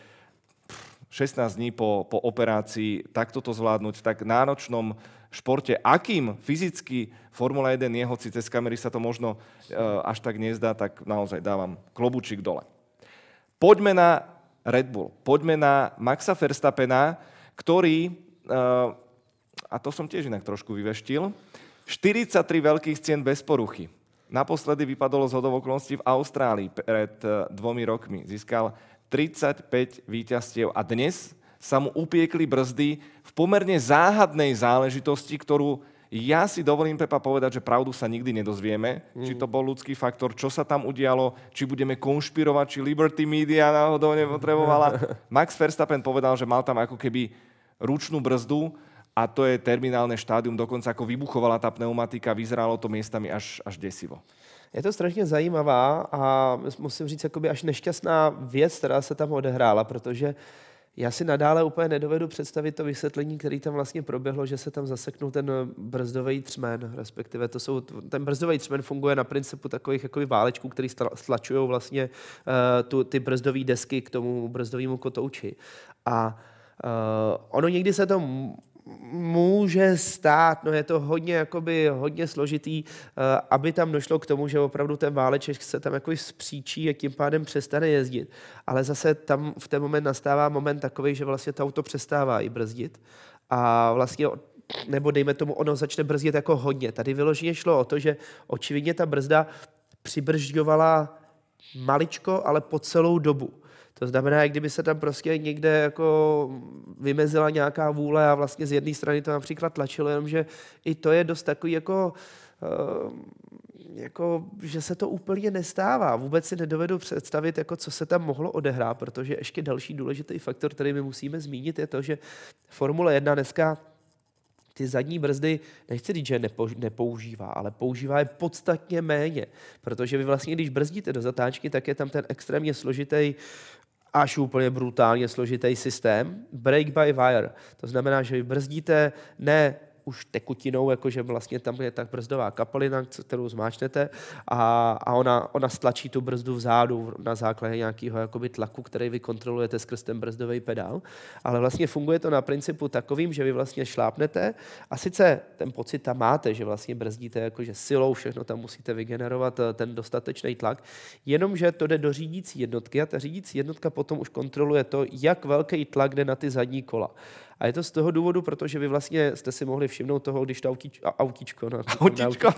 16 dní po, po operácii takto to zvládnuť v tak náročnom športe, akým fyzicky Formula 1 je, hoci cez kamery sa to možno e, až tak nezdá, tak naozaj dávam klobučík dole. Poďme na Red Bull, poďme na Maxa Verstappena, ktorý, e, a to som tiež inak trošku vyveštil, 43 veľkých cien bez poruchy. Naposledy vypadol z hodov okolností v Austrálii pred eh, dvomi rokmi. Získal 35 víťazstiev a dnes sa mu upiekli brzdy v pomerne záhadnej záležitosti, ktorú ja si dovolím, Pepa, povedať, že pravdu sa nikdy nedozvieme, mm. či to bol ľudský faktor, čo sa tam udialo, či budeme konšpirovať, či Liberty Media náhodou nepotrebovala. <laughs> Max Verstappen povedal, že mal tam ako keby ručnú brzdu, a to je terminálne štádium, dokonce ako vybuchovala ta pneumatika, vyzeralo to miestami až, až desivo. Je to strašně zajímavá a musím říct, jakoby až nešťastná věc, která se tam odehrála, protože já si nadále úplně nedovedu představit to vysvětlení, který tam vlastně proběhlo, že se tam zaseknul ten brzdový třmen, respektive to jsou, ten brzdový třmen funguje na principu takových jakoby válečků, které stlačují vlastně uh, tu, ty brzdové desky k tomu brzdovému kotouči. A uh, ono někdy se to může stát, no je to hodně, jakoby, hodně složitý, eh, aby tam došlo k tomu, že opravdu ten váleček se tam jako zpříčí a tím pádem přestane jezdit. Ale zase tam v ten moment nastává moment takový, že vlastně to auto přestává i brzdit. A vlastně nebo dejme tomu, ono začne brzdit jako hodně. Tady vyloženě šlo o to, že očividně ta brzda přibržďovala maličko, ale po celou dobu. To znamená, kdyby se tam prostě někde jako vymezila nějaká vůle a vlastně z jedné strany to například tlačilo, jenomže i to je dost takový jako eh, jako, že se to úplně nestává. Vůbec si nedovedu představit, jako, co se tam mohlo odehrát, protože ještě další důležitý faktor, který my musíme zmínit, je to, že Formule 1 dneska ty zadní brzdy, nechci říct, že nepoužívá, ale používá je podstatně méně, protože vy vlastně, když brzdíte do zatáčky, tak je tam ten extrémně složitý až úplně brutálně složitý systém, break by wire. To znamená, že vy brzdíte ne už tekutinou, jakože vlastně tam je tak brzdová kapalina, kterou zmáčnete a, a ona, ona stlačí tu brzdu vzadu na základě nějakého jakoby tlaku, který vy kontrolujete skrz ten brzdový pedál. Ale vlastně funguje to na principu takovým, že vy vlastně šlápnete a sice ten pocit tam máte, že vlastně brzdíte jakože silou, všechno tam musíte vygenerovat eh, ten dostatečný tlak, jenomže to jde do řídící jednotky a ta řídící jednotka potom už kontroluje to, jak velký tlak jde na ty zadní kola. A je to z toho důvodu, protože vy vlastně jste si mohli všimnout toho, když to autíčko... Na, autíčko. Na autíčko.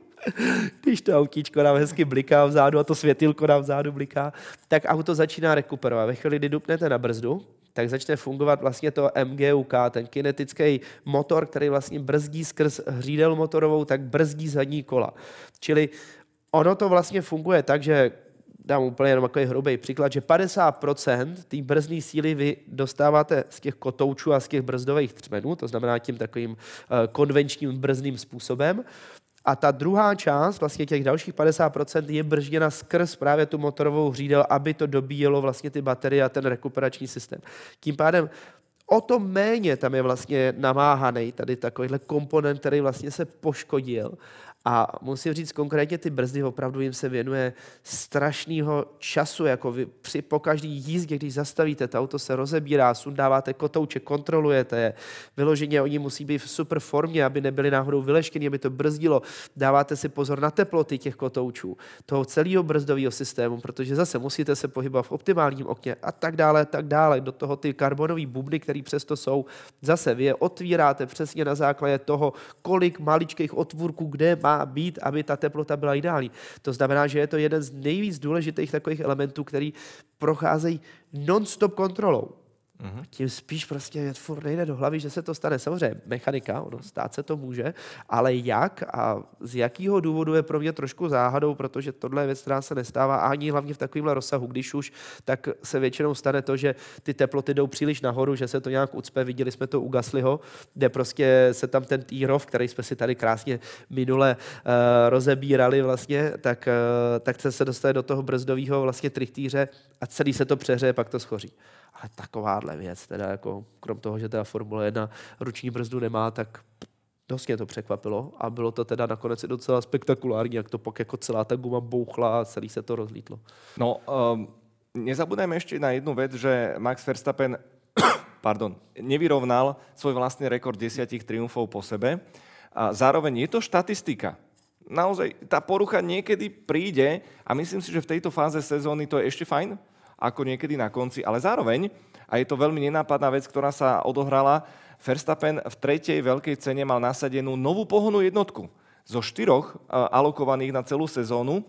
<laughs> když to autíčko nám hezky bliká vzadu a to světilko nám vzadu bliká, tak auto začíná rekuperovat. Ve chvíli, kdy dupnete na brzdu, tak začne fungovat vlastně to MGUK, ten kinetický motor, který vlastně brzdí skrz hřídel motorovou, tak brzdí zadní kola. Čili ono to vlastně funguje tak, že dám úplně jenom takový hrubý příklad, že 50% té brzdní síly vy dostáváte z těch kotoučů a z těch brzdových třmenů, to znamená tím takovým eh, konvenčním brzdným způsobem. A ta druhá část, vlastně těch dalších 50%, je bržděna skrz právě tu motorovou hřídel, aby to dobíjelo vlastně ty baterie a ten rekuperační systém. Tím pádem o to méně tam je vlastně namáhaný tady takovýhle komponent, který vlastně se poškodil. A musím říct konkrétně, ty brzdy opravdu jim se věnuje strašného času, jako vy při po každý jízdě, když zastavíte, to auto se rozebírá, sundáváte kotouče, kontrolujete je, vyloženě oni musí být v super formě, aby nebyly náhodou vyleštěny, aby to brzdilo, dáváte si pozor na teploty těch kotoučů, toho celého brzdového systému, protože zase musíte se pohybovat v optimálním okně a tak dále, tak dále. Do toho ty karbonové bubny, které přesto jsou, zase vy je otvíráte přesně na základě toho, kolik maličkých otvůrků kde má má být, aby ta teplota byla ideální. To znamená, že je to jeden z nejvíc důležitých takových elementů, který procházejí non-stop kontrolou mm Tím spíš prostě furt nejde do hlavy, že se to stane. Samozřejmě mechanika, ono stát se to může, ale jak a z jakého důvodu je pro mě trošku záhadou, protože tohle je věc, která se nestává ani hlavně v takovémhle rozsahu. Když už, tak se většinou stane to, že ty teploty jdou příliš nahoru, že se to nějak ucpe. Viděli jsme to u Gaslyho, kde prostě se tam ten týrov, který jsme si tady krásně minule uh, rozebírali vlastně, tak, uh, tak se, se dostane do toho brzdového vlastně trichtýře a celý se to přehře, pak to schoří. Ale takováhle tahle věc. Teda jako, krom toho, že teda Formule 1 ruční brzdu nemá, tak dost mě to překvapilo a bylo to teda nakonec i docela spektakulární, jak to pak jako celá ta guma bouchla a celý se to rozlítlo. No, um, ehm, nezabudajme ještě na jednu věc, že Max Verstappen <coughs> pardon, nevyrovnal svůj vlastní rekord desiatich triumfů po sebe. A zároveň je to statistika. Naozaj, ta porucha někdy přijde a myslím si, že v této fáze sezóny to je ještě fajn, ako někdy na konci, ale zároveň a je to veľmi nenápadná vec, ktorá sa odohrala. Verstappen v tretej veľkej cene mal nasadenú novú pohonu jednotku zo štyroch eh, alokovaných na celú sezónu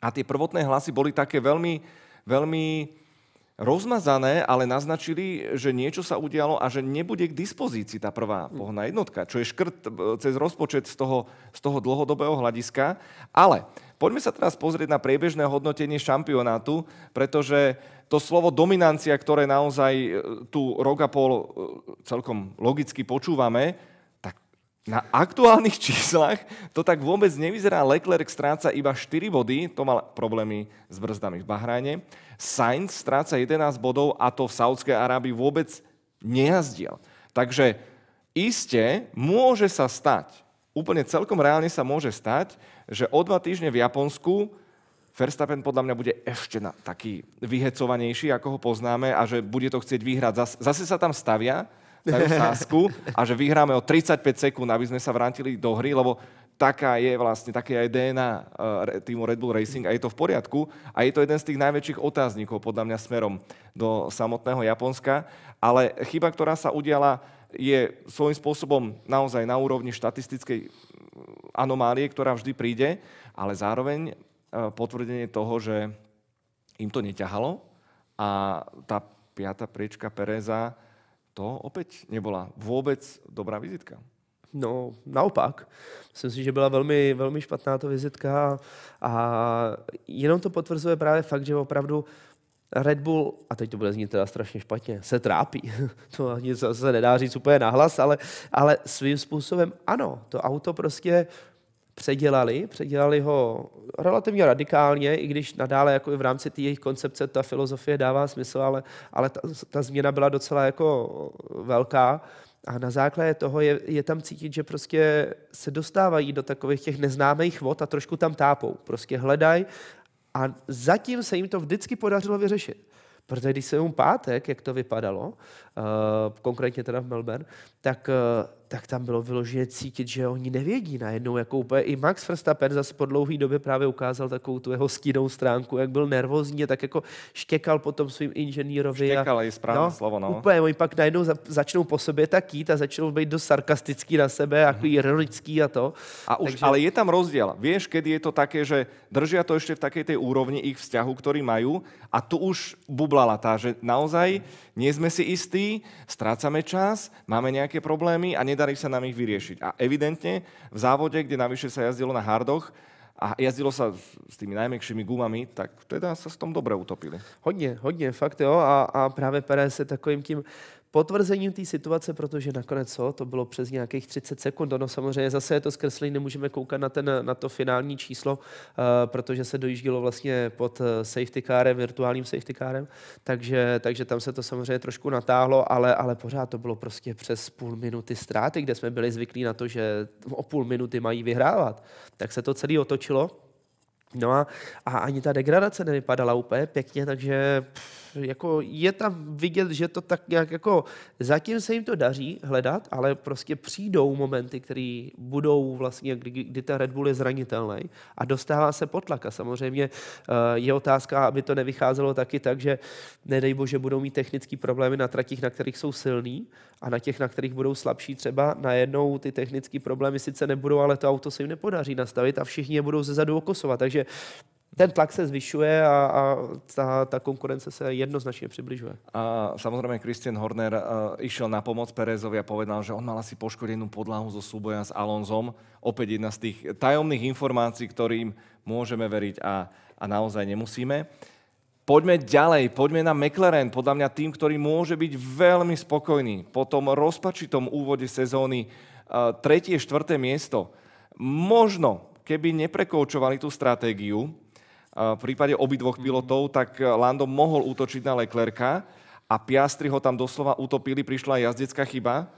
a tie prvotné hlasy boli také veľmi, veľmi rozmazané, ale naznačili, že niečo sa udialo a že nebude k dispozícii tá prvá pohná jednotka, čo je škrt eh, cez rozpočet z toho, z toho dlhodobého hľadiska. Ale poďme sa teraz pozrieť na priebežné hodnotenie šampionátu, pretože to slovo dominancia, ktoré naozaj e, tu rok a pol e, celkom logicky počúvame, tak na aktuálnych <laughs> číslach to tak vôbec nevyzerá. Leclerc stráca iba 4 body, to mal problémy s brzdami v Bahrajne. Sainz stráca 11 bodov a to v Saudskej Arábii vôbec nejazdil. Takže iste môže sa stať, úplne celkom reálne sa môže stať, že o dva týždne v Japonsku Verstappen podľa mňa bude ešte na, taký vyhecovanejší, ako ho poznáme a že bude to chcieť vyhrať. Zase, zase sa tam stavia, dajú sásku a že vyhráme o 35 sekúnd, aby sme sa vrátili do hry, lebo taká je vlastne, také je DNA eh, týmu Red Bull Racing a je to v poriadku. A je to jeden z tých najväčších otáznikov podľa mňa smerom do samotného Japonska. Ale chyba, ktorá sa udiala, je svojím spôsobom naozaj na úrovni štatistickej eh, anomálie, ktorá vždy príde, ale zároveň Eh, potvrdenie toho, že im to neťahalo a tá piata priečka Pereza, to opäť nebyla vůbec dobrá vizitka. No, naopak. Myslím si, že byla velmi, velmi špatná to vizitka a jenom to potvrzuje právě fakt, že opravdu Red Bull, a teď to bude znít teda strašně špatně, se trápí. <laughs> to ani se nedá říct úplně nahlas, ale, ale svým způsobem ano, to auto prostě předělali, předělali ho relativně radikálně, i když nadále jako i v rámci té jejich koncepce ta filozofie dává smysl, ale, ale ta, ta změna byla docela jako velká. A na základě toho je, je tam cítit, že prostě se dostávají do takových těch neznámých vod a trošku tam tápou. Prostě hledají a zatím se jim to vždycky podařilo vyřešit. Protože když se jim pátek, jak to vypadalo, uh, konkrétně teda v Melbourne, tak uh, tak tam bylo vyloženě cítit, že oni nevědí najednou, jako úplně i Max Verstappen zase po dlouhý době právě ukázal takovou tu jeho stínou stránku, jak byl nervózní a tak jako štěkal potom svým inženýrovi. Štěkal a, je správné no, slovo, no. Úplně, oni pak najednou za, začnou po sobě tak jít a začnou být dost sarkastický na sebe, mm-hmm. ironický a to. A už, Takže... ale je tam rozdíl. Víš, kdy je to také, že drží to ještě v také té úrovni ich vzťahu, který mají a tu už bublala tá, že naozaj mhm. nie sme si istí, strácame čas, máme nějaké problémy a nedá nedarí sa nám ich vyriešiť. A evidentne v závode, kde navyše sa jazdilo na hardoch, a jazdilo sa s tými najmenšími gumami, tak teda sa s tom dobře utopili. Hodně, hodně, fakt jo. A, a právě Pérez se takovým tím potvrzením té situace, protože nakonec co, to bylo přes nějakých 30 sekund, ono samozřejmě zase je to zkreslení, nemůžeme koukat na, ten, na to finální číslo, uh, protože se dojíždělo vlastně pod eh, safety carem, virtuálním safety carem, takže, takže tam se to samozřejmě trošku natáhlo, ale, ale pořád to bylo prostě přes půl minuty ztráty, kde jsme byli zvyklí na to, že o půl minuty mají vyhrávat. Tak se to celé otočilo No a, a ani ta degradace nevypadala úplně pěkně, takže pff, jako je tam vidět, že to tak nějak jako zatím se jim to daří hledat, ale prostě přijdou momenty, které budou vlastně, kdy, kdy ta Red Bull je zranitelný a dostává se potlak a samozřejmě eh, je otázka, aby to nevycházelo taky tak, že nedej bože budou mít technické problémy na tratích, na kterých jsou silní a na těch, na kterých budou slabší třeba, najednou ty technické problémy sice nebudou, ale to auto se jim nepodaří nastavit a všichni je budou ze zadu okosovat, takže takže ten tlak se zvyšuje a, a ta, ta konkurence se jednoznačně přibližuje. A samozřejmě Christian Horner uh, eh, išel na pomoc Perezovi a povedal, že on mal asi poškodenou podlahu zo súboja s Alonzom. Opět jedna z těch tajomných informací, kterým můžeme veriť a, a naozaj nemusíme. Poďme ďalej, poďme na McLaren, podľa mňa tým, ktorý môže byť veľmi spokojný. Po tom rozpačitom úvode sezóny, uh, tretie, štvrté miesto. Možno keby neprekoučovali tú stratégiu, v prípade obidvoch mhm. pilotov, tak Lando mohol útočiť na Leclerca a Piastri ho tam doslova utopili, prišla jazdecká chyba,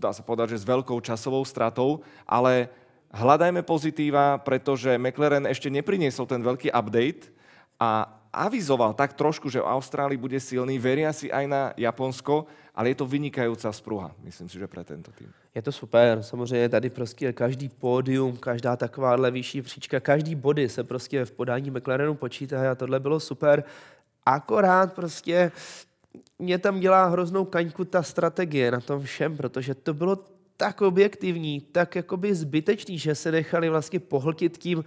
dá sa povedať, že s veľkou časovou stratou, ale hľadajme pozitíva, pretože McLaren ešte nepriniesol ten veľký update a avizoval tak trošku, že v Austrálii bude silný, veria si aj na Japonsko, ale je to vynikající spruha, myslím si, že pro tento tým. Je to super, samozřejmě tady prostě každý pódium, každá takováhle vyšší příčka, každý body se prostě v podání McLarenu počítá a tohle bylo super. Akorát prostě mě tam dělá hroznou kaňku ta strategie na tom všem, protože to bylo tak objektivní, tak jakoby zbytečný, že se nechali vlastně pohltit tím,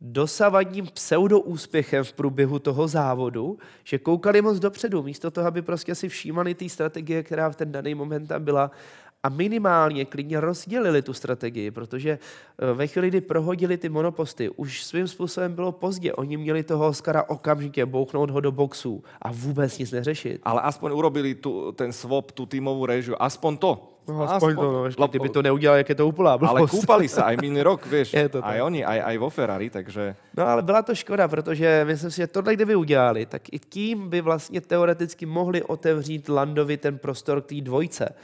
dosavadním pseudoúspěchem v průběhu toho závodu, že koukali moc dopředu, místo toho, aby prostě si všímali té strategie, která v ten daný moment tam byla a minimálně klidně rozdělili tu strategii, protože eh, ve chvíli, kdy prohodili ty monoposty, už svým způsobem bylo pozdě. Oni měli toho Oscara okamžitě bouchnout ho do boxu a vůbec nic neřešit. Ale aspoň urobili tu, ten swap, tu týmovou režu, aspoň to. No, aspoň, aspoň to, no, kdyby to neudělal, jak je to úplná blbost. Ale koupali se, aj <laughs> minulý rok, víš, je to aj oni, aj, aj vo Ferrari, takže... No ale byla to škoda, protože myslím si, že tohle kdyby udělali, tak i tím by vlastně teoreticky mohli otevřít Landovi ten prostor k té dvojce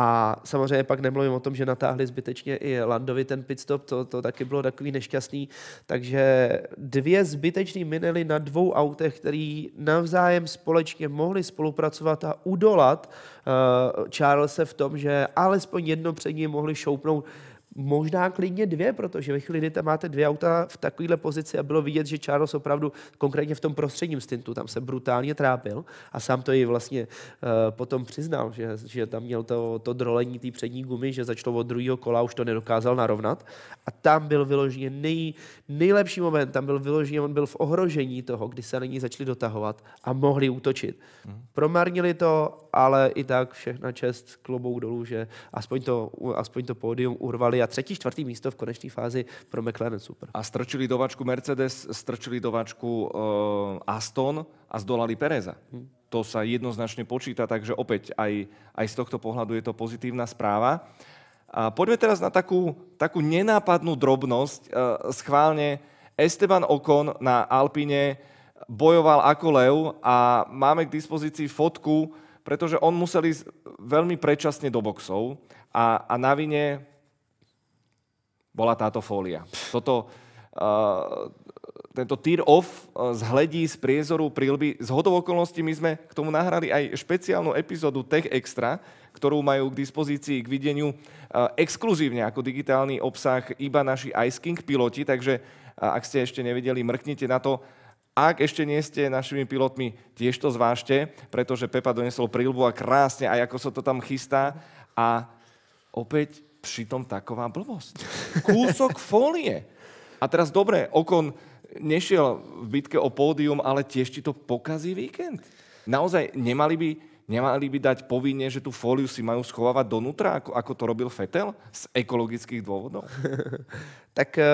a samozřejmě pak nemluvím o tom, že natáhli zbytečně i Landovi ten pitstop, to, to taky bylo takový nešťastný. Takže dvě zbytečné minely na dvou autech, který navzájem společně mohli spolupracovat a udolat uh, eh, Charlesa v tom, že alespoň jedno před ním mohli šoupnout možná klidně dvě, protože ve chvíli, kdy tam máte dvě auta v takovéhle pozici a bylo vidět, že Charles opravdu konkrétně v tom prostředním stintu tam se brutálně trápil a sám to i vlastně uh, potom přiznal, že, že tam měl to, to drolení té přední gumy, že začalo od druhého kola, už to nedokázal narovnat a tam byl vyloženě nej, nejlepší moment, tam byl vyloženě, on byl v ohrožení toho, kdy se na ní začali dotahovat a mohli útočit. Mhm. Promarnili to, ale i tak všechna čest klobou dolů, že aspoň to, aspoň to pódium urvali a třetí, čtvrtý místo v konečné fázi pro McLaren super. A strčili dovačku Mercedes, strčili dovačku uh, eh, Aston a zdolali Pereza. Hmm. To sa jednoznačne počíta, takže opäť aj, aj z tohto pohľadu je to pozitívna správa. A poďme teraz na takú, takú nenápadnú drobnosť. E, schválne Esteban Ocon na Alpine bojoval ako lev a máme k dispozícii fotku, pretože on musel ísť veľmi predčasne do boxov a, a na vine bola táto fólia. Toto, uh, tento tear off eh, z hledí, z priezoru, prílby. Z hodou okolností my sme k tomu nahrali aj špeciálnu epizódu Tech Extra, ktorú majú k dispozícii k videniu uh, exkluzívne ako digitálny obsah iba naši Ice King piloti, takže uh, ak ste ešte nevedeli, mrknite na to. Ak ešte nie ste našimi pilotmi, tiež to zvážte, pretože Pepa donesol prílbu a krásne, aj ako sa to tam chystá. A opäť Přitom taková blbost. <laughs> Kúsok folie. A teraz dobré, Okon nešiel v bitke o pódium, ale tiež ti to pokazí víkend. Naozaj nemali by Nemali by dať povinne, že tú fóliu si majú schovávať donútra, ako, ako to robil Fetel z ekologických dôvodov? <laughs> tak eh,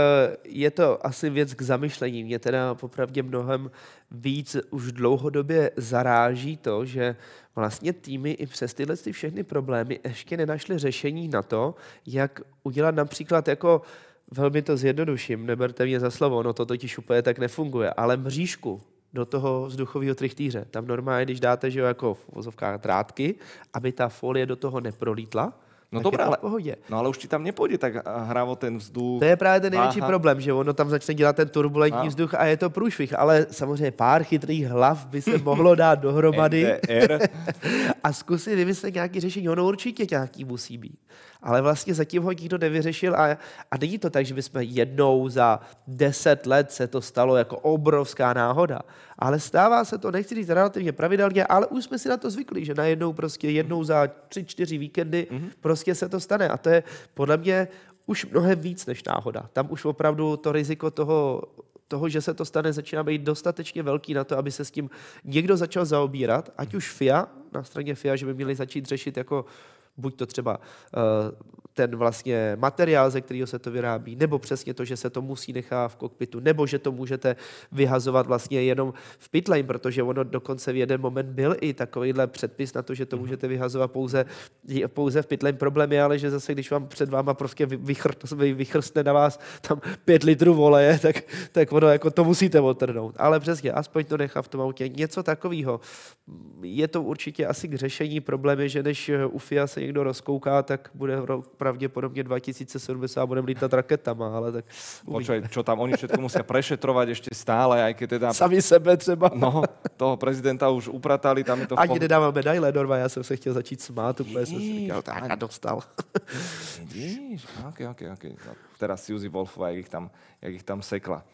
je to asi věc k zamyšlení. Mě teda popravdě mnohem víc už dlouhodobě zaráží to, že vlastně týmy i přes tyhle ty všechny problémy ještě nenašly řešení na to, jak udělat například jako velmi to zjednoduším, neberte mě za slovo, no to totiž úplně tak nefunguje, ale mřížku do toho vzduchového trichtýře. Tam normálně, když dáte, že jo, jako v vozovkách drátky, aby ta folie do toho neprolítla, No tak dobrá, ale, pohodě. No ale už ti tam nepůjde tak eh, hrávo ten vzduch. To je právě ten největší Aha. problém, že ono tam začne dělat ten turbulentní a. vzduch a je to průšvih, ale samozřejmě pár chytrých hlav by se mohlo dát dohromady <laughs> <laughs> a zkusit vymyslet nějaký řešení. Ono určitě nějaký musí být ale vlastně zatím ho nikdo nevyřešil a, a není to tak, že bychom jednou za deset let se to stalo jako obrovská náhoda, ale stává se to, nechci říct relativně pravidelně, ale už jsme si na to zvykli, že najednou prostě jednou za tři, čtyři víkendy mm-hmm. prostě se to stane a to je podle mě už mnohem víc než náhoda. Tam už opravdu to riziko toho toho, že se to stane, začíná být dostatečně velký na to, aby se s tím někdo začal zaobírat, ať už FIA, na straně FIA, že by měli začít řešit jako buď to třeba eh, ten vlastně materiál, ze kterého se to vyrábí, nebo přesně to, že se to musí nechat v kokpitu, nebo že to můžete vyhazovat vlastně jenom v pitlane, protože ono dokonce v jeden moment byl i takovýhle předpis na to, že to mhm. můžete vyhazovat pouze, pouze v pitlane. Problém je ale, že zase, když vám před váma prostě vychr, vychrstne na vás tam pět litrů voleje, tak, tak ono jako to musíte otrhnout. Ale přesně, aspoň to nechá v tom autě. Něco takového. Je to určitě asi k řešení. Problém je, že než u FIA se někdo rozkouká, tak bude pravděpodobně 2070 budeme lítat raketama, ale tak... Počuaj, čo tam oni všetko musia prešetrovať ešte stále, aj keď teda... Sami sebe třeba. No, toho prezidenta už upratali, tam je to... Ani nedávám medaile, Norma, já jsem se chtěl začít smát, úplně jsem si říkal, tak a dostal. Vidíš, ok, ok, ok. No, teraz Suzy Wolfová, jak ich tam, jak ich tam sekla.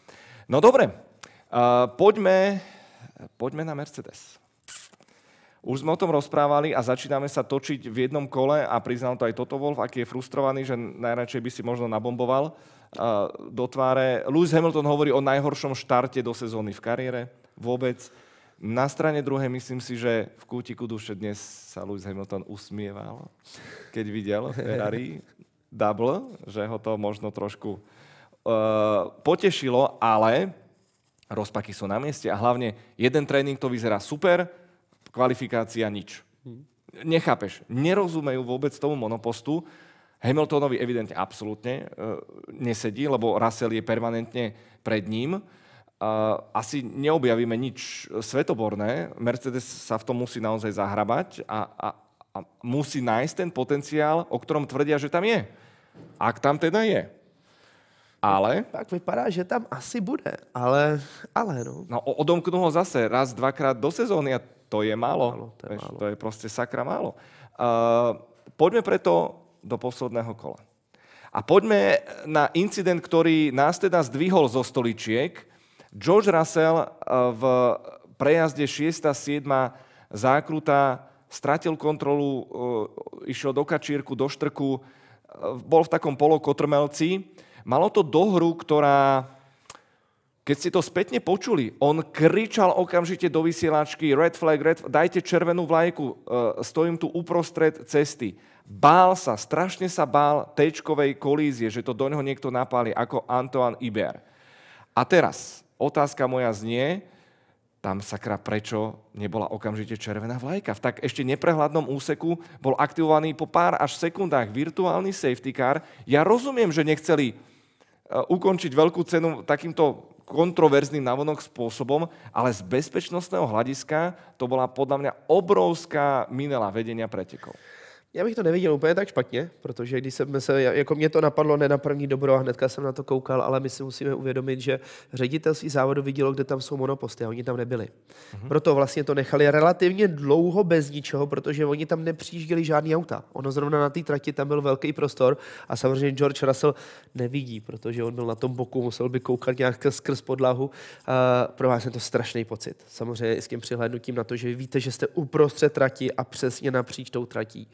No dobré, uh, poďme, poďme na Mercedes. Už sme o tom rozprávali a začíname sa točiť v jednom kole a priznal to aj Toto Wolf, aký je frustrovaný, že najradšej by si možno nabomboval uh, do tváre. Lewis Hamilton hovorí o najhoršom štarte do sezóny v kariére vôbec. Na straně druhé myslím si, že v kútiku duše dnes sa Lewis Hamilton usmieval, keď videl Ferrari <laughs> double, že ho to možno trošku uh, potešilo, ale rozpaky sú na mieste a hlavne jeden tréning to vyzerá super, kvalifikácia nič. Nechápeš, nerozumejú vôbec tomu monopostu. Hamiltonovi evidentne absolútne e, nesedí, lebo Russell je permanentne pred ním. E, asi neobjavíme nič svetoborné. Mercedes sa v tom musí naozaj zahrabať a, a, a musí nájsť ten potenciál, o ktorom tvrdia, že tam je. Ak tam teda je. Ale? Tak vypadá, že tam asi bude, ale, ale no. No odomknu ho zase raz, dvakrát do sezóny a to je málo. málo, to, je málo. to je proste sakra málo. Uh, poďme preto do posledného kola. A poďme na incident, ktorý nás teda zdvihol zo stoličiek. George Russell uh, v prejazde 6. 7. zákruta stratil kontrolu, uh, išiel do kačírku, do štrku, uh, bol v takom polokotrmelci. Malo to dohru, ktorá Keď ste to spätne počuli, on kričal okamžite do vysielačky red flag, red flag, dajte červenú vlajku, e, stojím tu uprostred cesty. Bál sa, strašne sa bál tečkovej kolízie, že to do neho niekto napáli, ako Antoine Iber. A teraz, otázka moja znie, tam sakra prečo nebola okamžite červená vlajka. V tak ešte neprehľadnom úseku bol aktivovaný po pár až sekundách virtuálny safety car. Ja rozumiem, že nechceli e, ukončiť veľkú cenu takýmto kontroverzným navonok spôsobom, ale z bezpečnostného hľadiska to bola podľa mňa obrovská minela vedenia pretekov. Já bych to neviděl úplně tak špatně, protože když jsem se, jako mě to napadlo ne na první dobro a hnedka jsem na to koukal, ale my si musíme uvědomit, že ředitelství závodu vidělo, kde tam jsou monoposty a oni tam nebyli. Mm-hmm. Proto vlastně to nechali relativně dlouho bez ničeho, protože oni tam nepřijížděli žádný auta. Ono zrovna na té trati tam byl velký prostor a samozřejmě George Russell nevidí, protože on byl na tom boku, musel by koukat nějak skrz podlahu. A pro vás je to strašný pocit. Samozřejmě s tím přihlédnutím na to, že víte, že jste uprostřed trati a přesně napříč tou tratí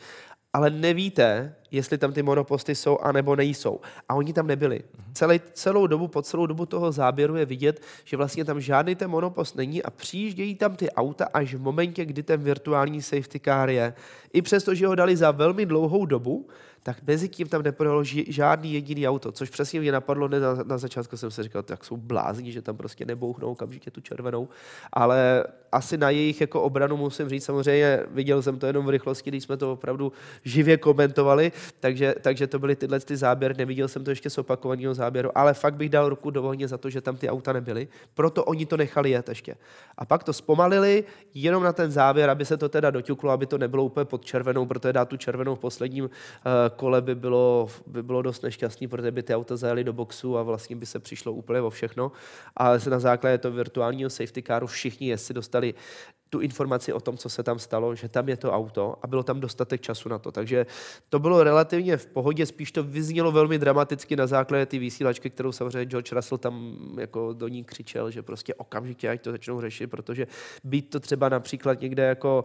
ale nevíte, jestli tam ty monoposty jsou a nebo nejsou. A oni tam nebyli. Celý, celou dobu, po celou dobu toho záběru je vidět, že vlastně tam žádný ten monopost není a přijíždějí tam ty auta až v momentě, kdy ten virtuální safety car je. I přesto, že ho dali za velmi dlouhou dobu, tak mezi tím tam neprojelo žádný jediný auto, což přesně mě napadlo, ne na, na začátku jsem si říkal, tak jsou blázni, že tam prostě nebouchnou okamžitě tu červenou, ale asi na jejich jako obranu musím říct, samozřejmě viděl jsem to jenom v rychlosti, když jsme to opravdu živě komentovali, takže, takže to byly tyhle ty záběry, neviděl jsem to ještě z opakovaného záběru, ale fakt bych dal ruku do ohně za to, že tam ty auta nebyly, proto oni to nechali jet ještě. A pak to zpomalili jenom na ten závěr, aby se to teda doťuklo, aby to nebylo úplně pod červenou, protože dát tu červenou v posledním eh, kole by bylo, by bylo dost nešťastný, protože by ty auta zajeli do boxu a vlastně by se přišlo úplně o všechno. Ale na základě toho virtuálního safety caru všichni jestli dostali tady tu informaci o tom, co se tam stalo, že tam je to auto a bylo tam dostatek času na to. Takže to bylo relativně v pohodě, spíš to vyznělo velmi dramaticky na základě ty vysílačky, kterou samozřejmě George Russell tam jako do ní křičel, že prostě okamžitě ať to začnou řešit, protože být to třeba například někde jako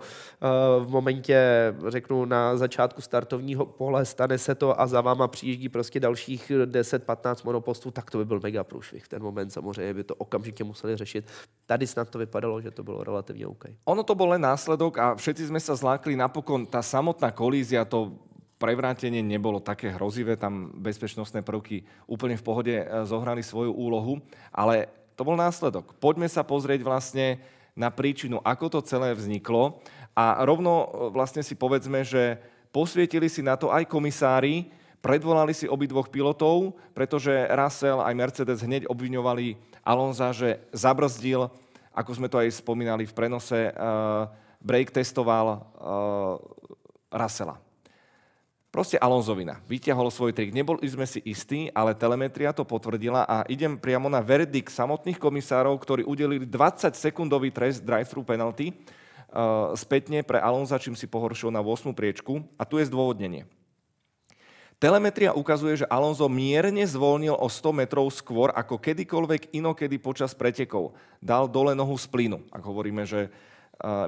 uh, v momentě, řeknu, na začátku startovního pole, stane se to a za váma přijíždí prostě dalších 10-15 monopostů, tak to by byl mega průšvih. V ten moment samozřejmě by to okamžitě museli řešit. Tady snad to vypadalo, že to bylo relativně OK ďalej. Ono to bol len následok a všetci sme sa zlákli. Napokon tá samotná kolízia, to prevrátenie nebolo také hrozivé, tam bezpečnostné prvky úplne v pohode e, zohrali svoju úlohu, ale to bol následok. Poďme sa pozrieť vlastne na príčinu, ako to celé vzniklo a rovno e, vlastne si povedzme, že posvietili si na to aj komisári, predvolali si obidvoch pilotov, pretože Russell aj Mercedes hneď obviňovali Alonza, že zabrzdil Ako sme to aj spomínali v prenose, eh, break testoval eh, Rasela. Proste Alonzovina. Vyťahol svoj trik. Neboli sme si istí, ale telemetria to potvrdila a idem priamo na verdik samotných komisárov, ktorí udelili 20-sekundový trest drive-thru penalty eh, spätne pre Alonza, čím si pohoršil na 8. priečku. A tu je zdôvodnenie. Telemetria ukazuje, že Alonso mierne zvolnil o 100 metrov skôr ako kedykoľvek inokedy počas pretekov. Dal dole nohu z plynu, ak hovoríme, že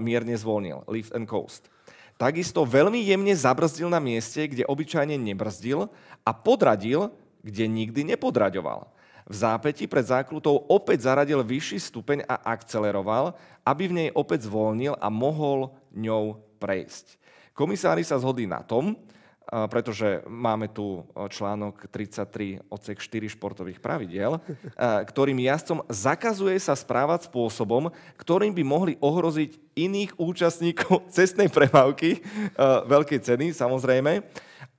mierne zvolnil. Lift and coast. Takisto veľmi jemne zabrzdil na mieste, kde obyčajne nebrzdil a podradil, kde nikdy nepodraďoval. V zápäti pred záklutou opäť zaradil vyšší stupeň a akceleroval, aby v nej opäť zvolnil a mohol ňou prejsť. Komisári sa zhodli na tom, pretože máme tu článok 33 odsek 4 športových pravidel, <laughs> e, ktorým jazdcom zakazuje sa správať spôsobom, ktorým by mohli ohroziť iných účastníkov <laughs> cestnej premávky e, veľkej ceny, samozrejme.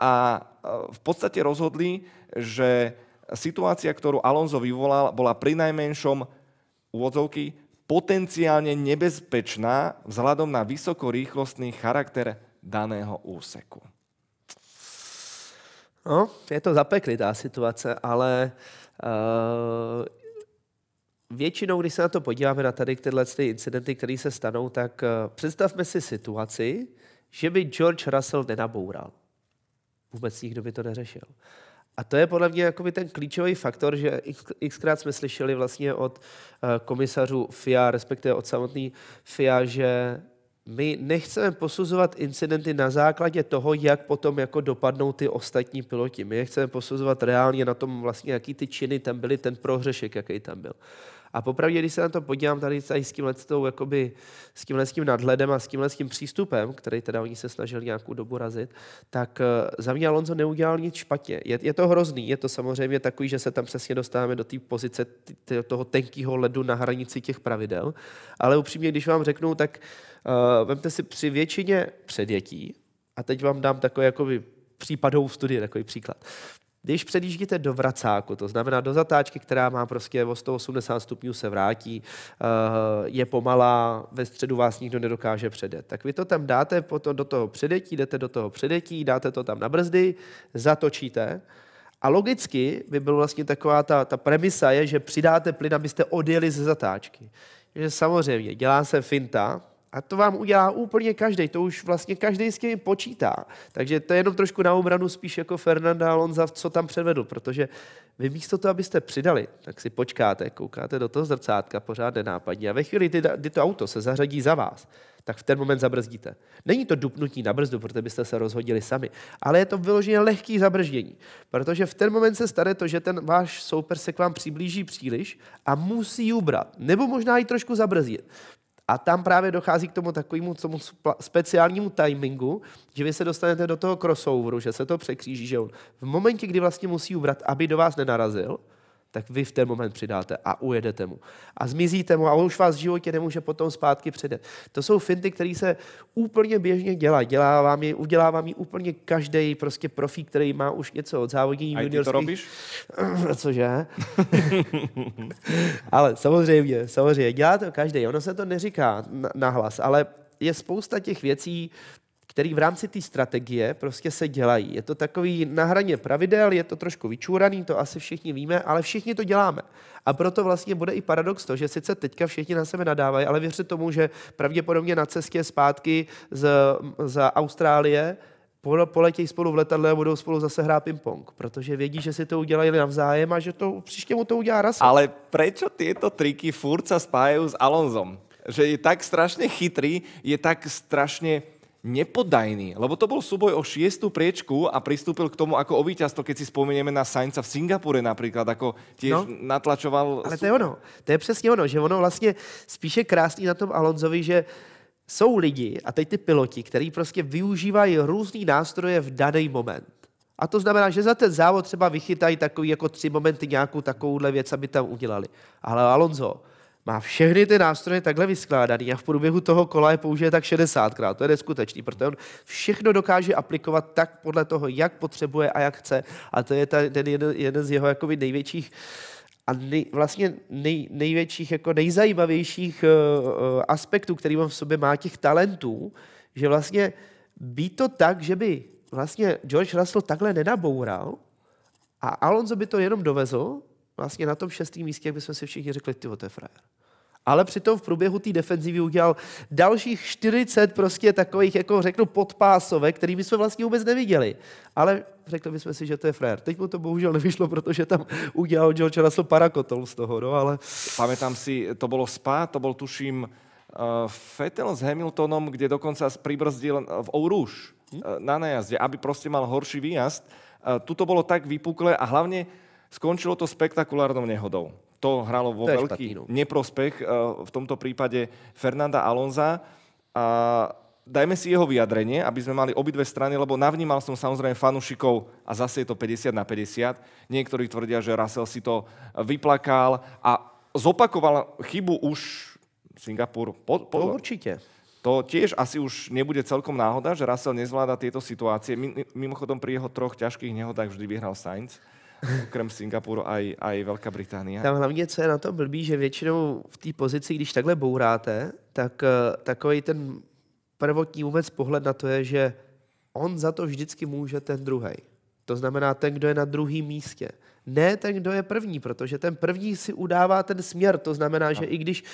A e, v podstate rozhodli, že situácia, ktorú Alonso vyvolal, bola pri najmenšom úvodzovky potenciálne nebezpečná vzhľadom na vysokorýchlostný charakter daného úseku. No, je to zapeklitá situace, ale uh, většinou, když se na to podíváme, na tady tyhle ty incidenty, které se stanou, tak uh, představme si situaci, že by George Russell nenaboural. Vůbec nikdo by to neřešil. A to je podle mě jakoby ten klíčový faktor, že xkrát jsme slyšeli vlastně od eh, komisařů FIA, respektive od samotný FIA, že my nechceme posuzovat incidenty na základě toho, jak potom jako dopadnou ty ostatní piloti. My je chceme posuzovat reálně na tom vlastně, jaký ty činy tam byly, ten prohřešek, jaký tam byl. A popravdě, když se na to podívám tady, tady s tímhle jakoby, s tímhle tím nadhledem a s tímhle tím přístupem, který teda oni se snažili nějakou dobu razit, tak eh, za mě Alonso neudělal nic špatně. Je, je to hrozný, je to samozřejmě takový, že se tam přesně dostáváme do té pozice t- toho tenkého ledu na hranici těch pravidel, ale upřímně, když vám řeknu, tak uh, vemte si při většině předjetí, a teď vám dám takový jakoby případovou studii, takový příklad. Když předjíždíte do vracáku, to znamená do zatáčky, která má prostě o 180 stupňů se vrátí, eh, je pomalá, ve středu vás nikdo nedokáže předet. Tak vy to tam dáte potom do toho předetí, jdete do toho předetí, dáte to tam na brzdy, zatočíte a logicky by byla vlastně taková ta, ta premisa je, že přidáte plyn, abyste odjeli ze zatáčky. Že samozřejmě dělá se finta, a to vám udělá úplně každý, to už vlastně každý s tím počítá. Takže to je jenom trošku na obranu spíš jako Fernanda Alonza, co tam předvedl, protože vy místo toho, abyste přidali, tak si počkáte, koukáte do toho zrcátka pořád nenápadně a ve chvíli, kdy to auto se zařadí za vás, tak v ten moment zabrzdíte. Není to dupnutí na brzdu, protože byste se rozhodili sami, ale je to vyloženě lehký zabrždění, protože v ten moment se stane to, že ten váš soupeř se k vám přiblíží příliš a musí ubrat, nebo možná i trošku zabrzdit. A tam právě dochází k tomu takovému tomu speciálnímu timingu, že vy se dostanete do toho crossoveru, že se to překříží, že on v momentě, kdy vlastně musí ubrat, aby do vás nenarazil, tak vy v ten moment přidáte a ujedete mu. A zmizíte mu a on už vás v životě nemůže potom zpátky předat. To jsou finty, které se úplně běžně dělá. Dělá vám je, udělá vám ji úplně každý prostě profí, který má už něco od závodění a juniorských. to robíš? <clears throat> Cože? <laughs> ale samozřejmě, samozřejmě. Dělá to každý. Ono se to neříká nahlas, ale je spousta těch věcí, který v rámci té strategie prostě se dělají. Je to takový na hraně pravidel, je to trošku vyčúraný, to asi všichni víme, ale všichni to děláme. A proto vlastně bude i paradox to, že sice teďka všichni na sebe nadávají, ale věřte tomu, že pravděpodobně na cestě zpátky z, z Austrálie poletějí spolu v letadle a budou spolu zase hrát ping-pong, protože vědí, že si to udělají navzájem a že to příště mu to udělá raz. Ale proč tyto triky furt se spájí s Alonzom? Že je tak strašně chytrý, je tak strašně nepodajný, lebo to bol súboj o šiestu priečku a pristúpil k tomu ako o víťazstvo, keď si spomenieme na Sainca v Singapure napríklad, ako tiež no, natlačoval... Ale to je ono, to je přesně ono, že ono vlastne spíše krásný na tom Alonzovi, že jsou lidi, a teď ty piloti, který prostě využívají různý nástroje v daný moment. A to znamená, že za ten závod třeba vychytají takový jako tři momenty nějakou takovouhle věc, aby tam udělali. Ale Alonso, má všechny ty nástroje takhle vyskládaný a v průběhu toho kola je použije tak 60krát. To je neskutečný, protože on všechno dokáže aplikovat tak podle toho, jak potřebuje a jak chce. A to je ten jeden, jeden z jeho jakoby největších a nej, vlastně nej, největších, jako nejzajímavějších uh, aspektů, který on v sobě má, těch talentů, že vlastně být to tak, že by vlastně George Russell takhle nenaboural a Alonso by to jenom dovezl, vlastně na tom šestém místě, jak bychom si všichni řekli, ty to je frajer ale přitom v průběhu té defenzivy udělal dalších 40 prostě takových, jako řeknu, podpásovek, který jsme vlastně vůbec neviděli. Ale řekli bychom si, že to je frér. Teď mu to bohužel nevyšlo, protože tam udělal George Russell parakotol z toho, no ale... Pamětám si, to bylo spa, to byl tuším uh, Vettel s Hamiltonom, kde dokonce přibrzdil eh, v Ouruš hmm? Eh, na nejazdě, aby prostě mal horší výjazd. Uh, tuto bylo tak vypuklé a hlavně skončilo to spektakulárnou nehodou to hralo vo to veľký špatný, no. neprospech eh, v tomto prípade Fernanda Alonza. A dajme si jeho vyjadrenie, aby sme mali obidve strany, lebo navnímal som samozrejme fanúšikov a zase je to 50 na 50. Niektorí tvrdia, že Russell si to vyplakal a zopakoval chybu už Singapur. Po, po, to určite. To tiež asi už nebude celkom náhoda, že Russell nezvláda tieto situácie. Mimochodom pri jeho troch ťažkých nehodách vždy vyhral Sainz krem Singapuru a i Velká Británie. Tam hlavně, co je na to blbý, že většinou v té pozici, když takhle bouráte, tak eh, takový ten prvotní vůbec pohled na to je, že on za to vždycky může ten druhý. To znamená ten, kdo je na druhém místě. Ne ten, kdo je první, protože ten první si udává ten směr. To znamená, že i když uh,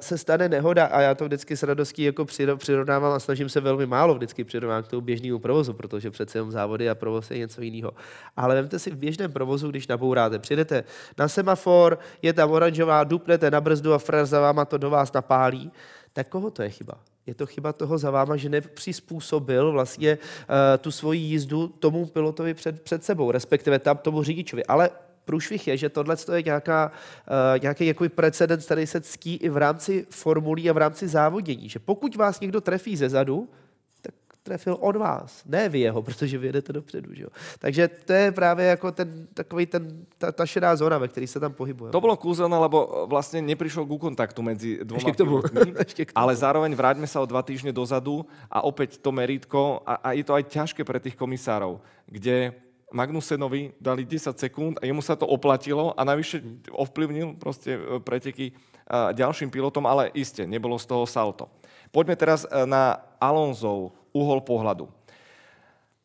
se stane nehoda, a já to vždycky s radostí jako přirovnávám a snažím se velmi málo vždycky přirovnávat k tomu běžnému provozu, protože přece jenom závody a provoz je něco jiného. Ale vemte si v běžném provozu, když nabouráte, přijdete na semafor, je tam oranžová, dupnete na brzdu a fraza vám to do vás napálí, tak koho to je chyba? Je to chyba toho za váma, že nepřizpůsobil vlastně eh, tu svoji jízdu tomu pilotovi před, před sebou, respektive tam tomu řidičovi. Ale průšvih je, že tohle je nějaká, eh, nějaký jakoby precedens, který se ctí i v rámci formulí a v rámci závodění. Že pokud vás někdo trefí ze zadu, trefil od vás, ne vy jeho, protože vy jedete dopředu. Že jo? Takže to je právě jako ten, takový ten, ta, ta šedá zóna, ve které se tam pohybujeme. To bylo kůzelné, lebo eh, vlastně neprišel k kontaktu mezi dvěma. Ještě k tomu. <laughs> Ještě k tomu. ale zároveň vráťme se o dva týdny dozadu a opět to meritko, a, a je to aj těžké pro těch komisárov, kde Magnusenovi dali 10 sekúnd a jemu sa to oplatilo a navyše ovplyvnil prostě eh, preteky eh, ďalším pilotom, ale iste, nebolo z toho salto. Poďme teraz na Alonzov uhol pohľadu.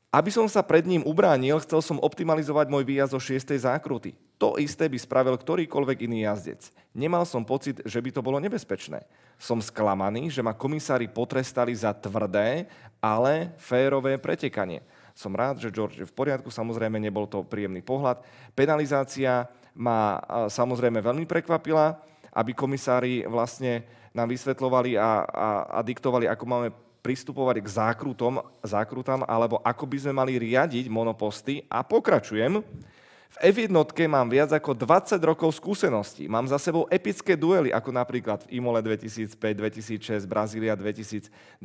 Aby som sa pred ním ubránil, chcel som optimalizovať môj výjazd zo 6. zákruty. To isté by spravil ktorýkoľvek iný jazdec. Nemal som pocit, že by to bolo nebezpečné. Som sklamaný, že ma komisári potrestali za tvrdé, ale férové pretekanie. Som rád, že George je v poriadku, samozrejme nebol to príjemný pohľad. Penalizácia ma samozrejme veľmi prekvapila, aby komisári vlastne nám vysvetlovali a, a, a diktovali, ako máme pristupovať k zákrutom, zákrutám alebo ako by sme mali riadiť monoposty a pokračujem. V F1 mám viac ako 20 rokov skúseností. Mám za sebou epické duely, ako napríklad v Imole 2005, 2006, Brazília 2023.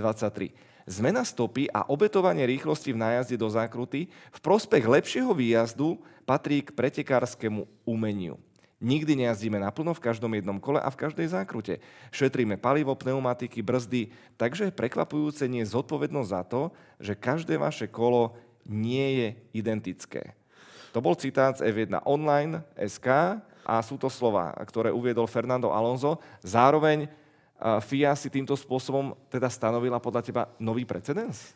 Zmena stopy a obetovanie rýchlosti v nájazde do zákruty v prospech lepšieho výjazdu patrí k pretekárskému umeniu. Nikdy nejazdíme naplno v každom jednom kole a v každej zákrute. Šetríme palivo, pneumatiky, brzdy, takže je prekvapujúce nie zodpovednosť za to, že každé vaše kolo nie je identické. To bol citát z F1 Online SK a sú to slova, ktoré uviedol Fernando Alonso. Zároveň FIA si týmto spôsobom teda stanovila podľa teba nový precedens?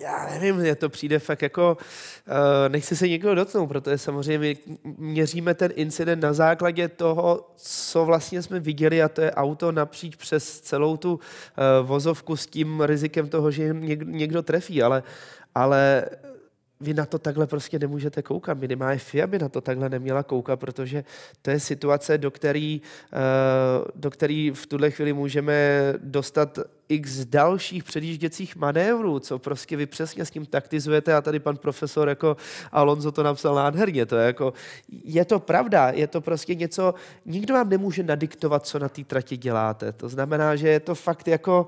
já nevím, je to přijde fakt jako, uh, eh, nechci se někoho dotknout, protože samozřejmě my měříme ten incident na základě toho, co vlastně jsme viděli a to je auto napříč přes celou tu uh, vozovku s tím rizikem toho, že někdo trefí, ale, ale vy na to takhle prostě nemůžete koukat. Minimálně FIA by na to takhle neměla koukat, protože to je situace, do který, eh, do který v tuhle chvíli můžeme dostat x dalších předjížděcích manévrů, co prostě vy přesně s tím taktizujete a tady pan profesor jako Alonso to napsal nádherně, to je jako, je to pravda, je to prostě něco, nikdo vám nemůže nadiktovat, co na té trati děláte, to znamená, že je to fakt jako...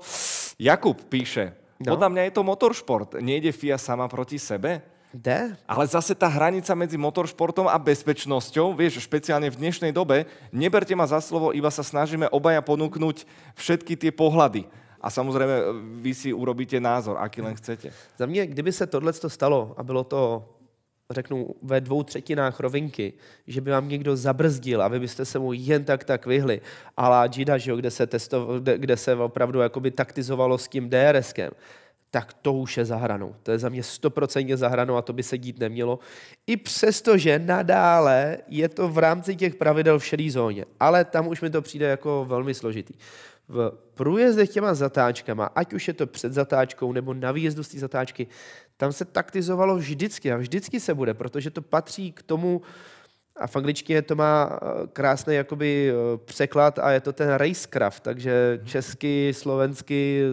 Jakub píše, No. Podľa mňa je to motorsport. Nejde FIA sama proti sebe? Jde? Ale zase ta hranica mezi motoršportom a bezpečností, víš, speciálně v dnešní době, neberte ma za slovo, iba se snažíme obaja ponuknout všetky ty pohledy. A samozřejmě vy si urobíte názor, aký len chcete. Za mě, kdyby se tohle stalo a bylo to řeknu, ve dvou třetinách rovinky, že by vám někdo zabrzdil a vy byste se mu jen tak tak vyhli. A Gida, že jo, kde se, testo, kde, kde se opravdu taktizovalo s tím DRSkem tak to už je za hranou. To je za mě stoprocentně za hranou a to by se dít nemělo. I přesto, že nadále je to v rámci těch pravidel v šedé zóně, ale tam už mi to přijde jako velmi složitý. V průjezdech těma zatáčkama, ať už je to před zatáčkou nebo na výjezdu z té zatáčky, tam se taktizovalo vždycky a vždycky se bude, protože to patří k tomu, a v angličtině to má eh, krásný jakoby eh, překlad a je to ten racecraft, takže česky, slovensky,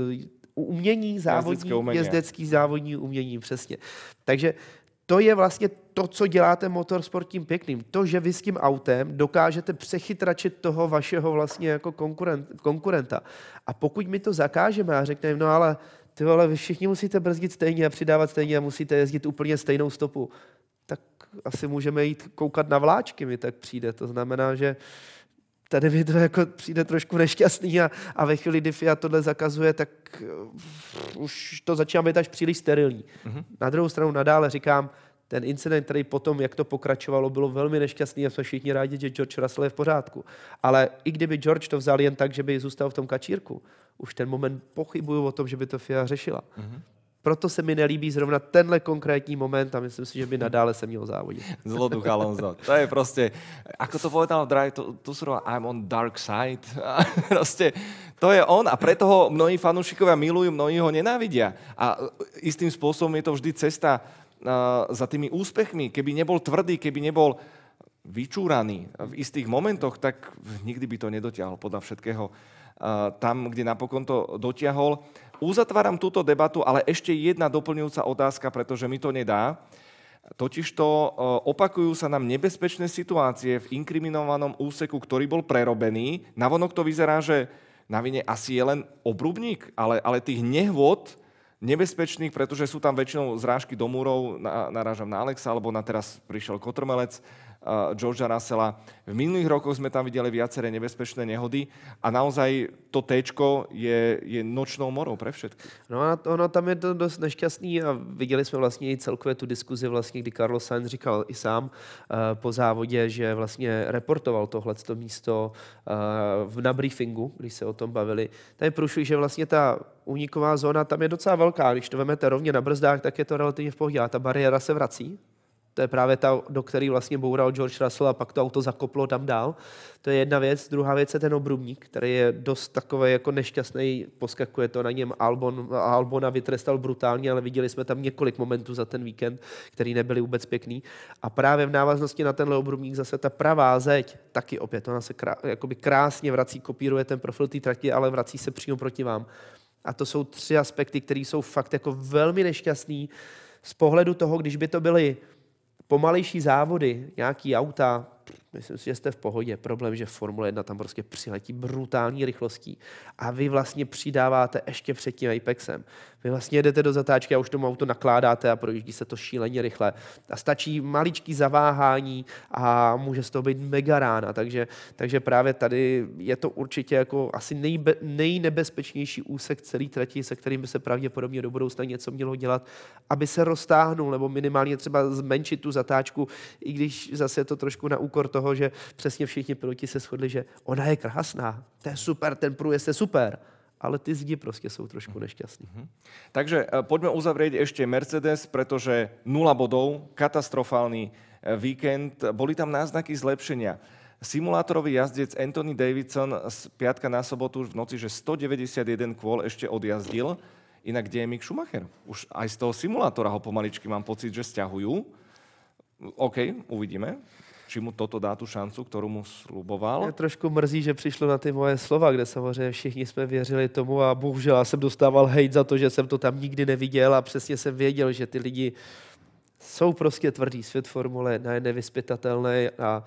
umění závodní, umění. jezdecký závodní umění, přesně. Takže to je vlastně to, co děláte motorsport tím pěkným. To, že vy s tím autem dokážete přechytračit toho vašeho vlastně jako konkurent, konkurenta. A pokud my to zakážeme a řekneme, no ale ty vole, vy všichni musíte brzdit stejně a přidávat stejně a musíte jezdit úplně stejnou stopu, tak asi můžeme jít koukat na vláčky, mi tak přijde. To znamená, že tady mi to jako přijde trošku nešťastný a, a ve chvíli, kdy FIA tohle zakazuje, tak eh, už to začíná být až příliš sterilní. Mm-hmm. Na druhou stranu nadále říkám, ten incident, který potom, jak to pokračovalo, bylo velmi nešťastný a jsme všichni rádi, že George Russell je v pořádku. Ale i kdyby George to vzal jen tak, že by zůstal v tom kačírku, už ten moment pochybuju o tom, že by to FIA řešila. Mm-hmm. Proto se mi nelíbí zrovna tenhle konkrétní moment a myslím si, že by nadále se měl závodit. <laughs> Zloduch Alonso. To je prostě, jako to povedal Drive, to, to sú I'm on dark side. A <laughs> prostě to je on a preto ho mnohí fanúšikovia milují, mnohí ho nenávidia. A istým spôsobom je to vždy cesta za tými úspechmi. Keby nebol tvrdý, keby nebol vyčúraný v istých momentoch, tak nikdy by to nedotiahol podľa všetkého tam, kde napokon to dotiahol uzatváram túto debatu, ale ešte jedna doplňujúca otázka, pretože mi to nedá. Totižto e, opakujú sa nám nebezpečné situácie v inkriminovanom úseku, ktorý bol prerobený. Navonok to vyzerá, že na vine asi je len obrubník, ale, ale tých nehôd nebezpečných, pretože sú tam väčšinou zrážky do múrov, na, narážam na Alexa, alebo na teraz prišiel Kotrmelec, Eh, Georgea Russella. V minulých rokoch sme tam videli viaceré nebezpečné nehody a naozaj to T je, je nočnou morou pre všetky. No a ono tam je to dost nešťastný a viděli jsme vlastně i celkově tu diskuzi, vlastně, kdy Carlos Sainz říkal i sám uh, po závodě, že vlastně reportoval tohle místo uh, na briefingu, když se o tom bavili. Tam je průšli, že vlastně ta úniková zóna tam je docela velká. Když to vemete rovně na brzdách, tak je to relativně v pohodě. A ta bariéra se vrací to je právě ta, do který vlastně boural George Russell a pak to auto zakoplo tam dál. To je jedna věc. Druhá věc je ten obrubník, který je dost takový jako nešťastný, poskakuje to na něm. Albon, Albona vytrestal brutálně, ale viděli jsme tam několik momentů za ten víkend, který nebyly vůbec pěkný. A právě v návaznosti na tenhle obrubník zase ta pravá zeď, taky opět, ona se krá, jakoby krásně vrací, kopíruje ten profil té trati, ale vrací se přímo proti vám. A to jsou tři aspekty, které jsou fakt jako velmi nešťastný z pohledu toho, když by to byly pomalejší závody, nějaký auta, myslím si, že jste v pohodě. Problém, že Formule 1 tam prostě přiletí brutální rychlostí a vy vlastně přidáváte ještě před tím Apexem. Vy vlastně jedete do zatáčky a už tomu auto nakládáte a projíždí se to šíleně rychle. A stačí maličký zaváhání a může z toho být mega rána. Takže, takže právě tady je to určitě jako asi nejbe, nejnebezpečnější úsek celé trati, se kterým by se pravděpodobně do budoucna něco mělo dělat, aby se roztáhnul nebo minimálně třeba zmenšit tu zatáčku, i když zase je to trošku na úkor toho, že přesně všichni piloti se shodli, že ona je krásná, to je super, ten průjezd je super, ale ty zdi prostě jsou trošku nešťastní. Mm -hmm. Takže eh, pojďme uzavřít ještě Mercedes, protože nula bodů, katastrofální eh, víkend, byly tam náznaky zlepšenia. Simulátorový jazdec Anthony Davidson z piatka na sobotu už v noci, že 191 kvůl ještě odjazdil. Inak kde je Mick Schumacher? Už aj z toho simulátora ho pomaličky mám pocit, že stiahujú. OK, uvidíme či mu toto dá tu šancu, kterou mu sluboval. Mě trošku mrzí, že přišlo na ty moje slova, kde samozřejmě všichni jsme věřili tomu a bohužel já jsem dostával hejt za to, že jsem to tam nikdy neviděl a přesně jsem věděl, že ty lidi jsou prostě tvrdý. Svět Formule 1 je nevyspytatelný a,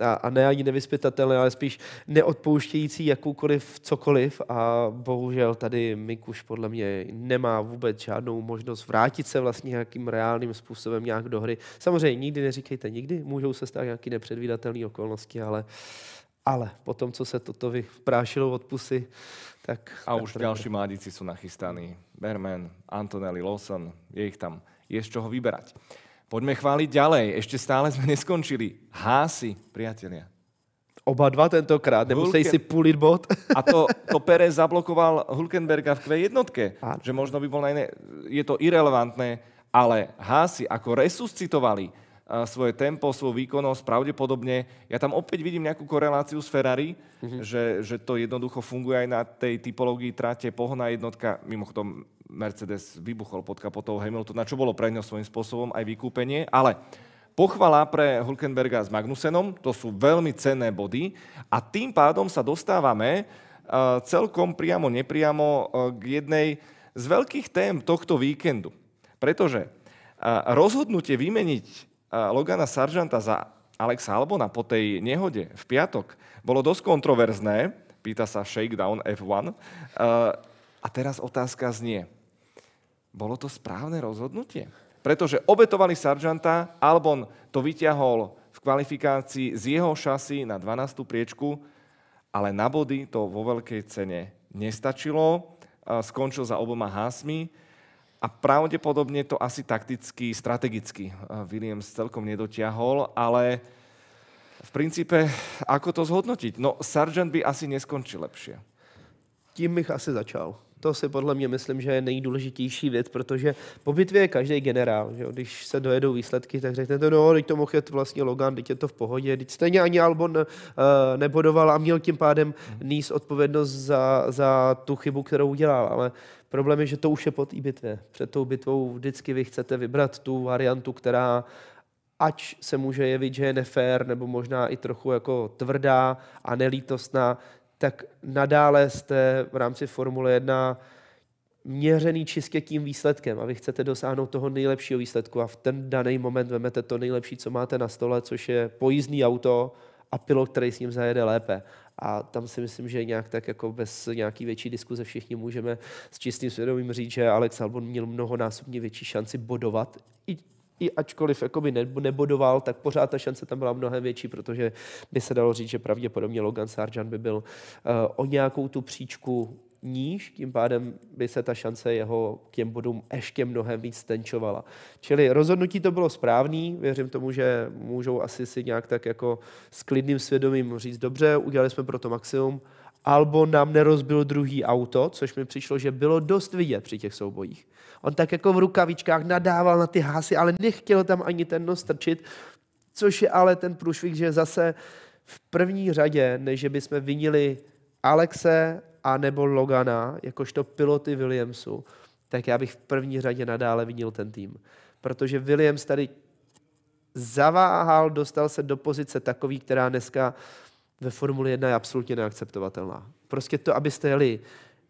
a, a ne ani nevyspytatelný, ale spíš neodpouštějící jakoukoliv cokoliv a bohužel tady Mik už podle mě nemá vůbec žádnou možnost vrátit se vlastně nějakým reálným způsobem nějak do hry. Samozřejmě nikdy neříkejte nikdy, můžou se stát nějaké nepředvídatelné okolnosti, ale ale po tom, co se toto vyprášilo od pusy, tak... A už další mladíci jsou nachystaní. Berman, Antonelli, Lawson, je jich tam je z čoho vyberať. Poďme chváliť ďalej. Ešte stále sme <laughs> neskončili. Hási, priatelia. Oba dva tentokrát, nemusí si pulit bod. a to, <laughs> to Perez zablokoval Hulkenberga v Q1, že možno by bol na iné, je to irrelevantné, ale Hási ako resuscitovali eh, svoje tempo, svou výkonnosť, pravdepodobne, ja tam opäť vidím nejakú koreláciu s Ferrari, mm -hmm. že, že to jednoducho funguje aj na tej typológii trate, pohona jednotka, mimochodom Mercedes vybuchol pod kapotou Hamiltona, čo bolo pre ňo svojím spôsobom aj vykúpenie, ale pochvala pre Hulkenberga s Magnusenom, to sú veľmi cenné body a tým pádom sa dostávame e, celkom priamo nepriamo e, k jednej z veľkých tém tohto víkendu. Pretože e, rozhodnutie vymeniť Logana Sargenta za Alexa Albona po tej nehode v piatok bolo dosť kontroverzné, pýta sa Shakedown F1. A teraz otázka znie, bolo to správne rozhodnutie. Pretože obetovali Saržanta, Albon to vyťahol v kvalifikácii z jeho šasy na 12. priečku, ale na body to vo veľkej cene nestačilo. Skončil za oboma hásmi a pravdepodobne to asi takticky, strategicky eh, Williams celkom nedotiahol, ale v princípe, ako to zhodnotiť? No, Sargent by asi neskončil lepšie. Tím bych asi začal. To si podle mě myslím, že je nejdůležitější věc, protože po bitvě je každý generál. Že Když se dojedou výsledky, tak řeknete, no, teď to mohl jet vlastně Logan, teď je to v pohodě, teď stejně ani Albon uh, nebodoval a měl tím pádem mhm. níst odpovědnost za, za tu chybu, kterou udělal. Ale problém je, že to už je po té bitvě. Před tou bitvou vždycky vy chcete vybrat tu variantu, která ať se může jevit, že je nefér, nebo možná i trochu jako tvrdá a nelítostná, tak nadále jste v rámci Formule 1 měřený čistě tím výsledkem a vy chcete dosáhnout toho nejlepšího výsledku a v ten daný moment vemete to nejlepší, co máte na stole, což je pojízdný auto a pilot, který s ním zajede lépe. A tam si myslím, že nějak tak jako bez nějaký větší diskuze všichni můžeme s čistým svědomím říct, že Alex Albon měl mnohonásobně větší šanci bodovat i i ačkoliv jakoby nebodoval, tak pořád ta šance tam byla mnohem větší, protože by se dalo říct, že pravděpodobně Logan Sarjan by byl uh, o nějakou tu příčku níž, tím pádem by se ta šance jeho k těm bodům ještě mnohem víc tenčovala. Čili rozhodnutí to bylo správný, věřím tomu, že můžou asi si nějak tak jako s klidným svědomím říct, dobře, udělali jsme pro to maximum, Albo nám nerozbil druhý auto, což mi přišlo, že bylo dost vidět při těch soubojích. On tak jako v rukavičkách nadával na ty hásy, ale nechtěl tam ani ten nos strčit, což je ale ten průšvih, že zase v první řadě, než jsme vinili Alexe a nebo Logana, jakožto piloty Williamsu, tak já bych v první řadě nadále vinil ten tým. Protože Williams tady zaváhal, dostal se do pozice takový, která dneska ve Formuli 1 je absolutně neakceptovatelná. Prostě to, abyste jeli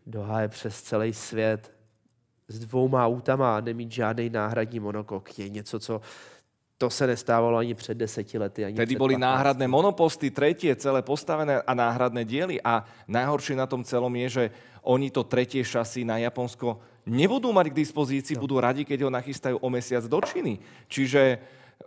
do háje přes celý svět, s dvouma autama a nemít žádný náhradní monokok je něco, co to se nestávalo ani před deseti lety. Ani Tedy byly náhradné monoposty, tretie celé postavené a náhradné díly. A nejhorší na tom celom je, že oni to třetí šasy na Japonsko nebudou mít k dispozici, no. budou rádi, když ho nachystají o měsíc do Číny. Čiže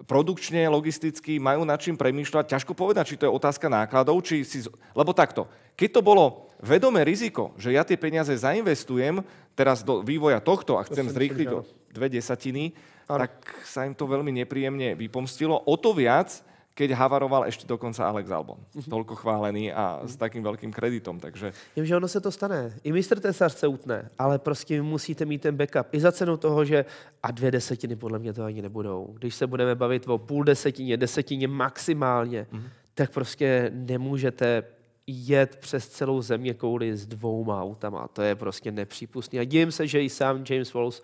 produkčně logisticky mají nad čím přemýšlet. Ťažko povedať, či to je otázka nákladů, či si... Lebo takto, keď to bolo vedomé riziko, že ja tie peniaze zainvestujem teraz do vývoja tohto a chcem to zrýchliť do dve desatiny, ano. tak sa im to veľmi nepríjemne vypomstilo. O to viac, keď havaroval ještě dokonce Alex Albon. Mhm. Tolko chválený a s mhm. takým velkým kreditom, takže... Vím, že ono se to stane. I mistr Tesař se utne, ale prostě musíte mít ten backup. I za cenu toho, že a dvě desetiny podle mě to ani nebudou. Když se budeme bavit o půl desetině, desetině maximálně, mm-hmm. tak prostě nemůžete jet přes celou země kouli s dvouma autama. To je prostě nepřípustné. A divím se, že i sám James Walls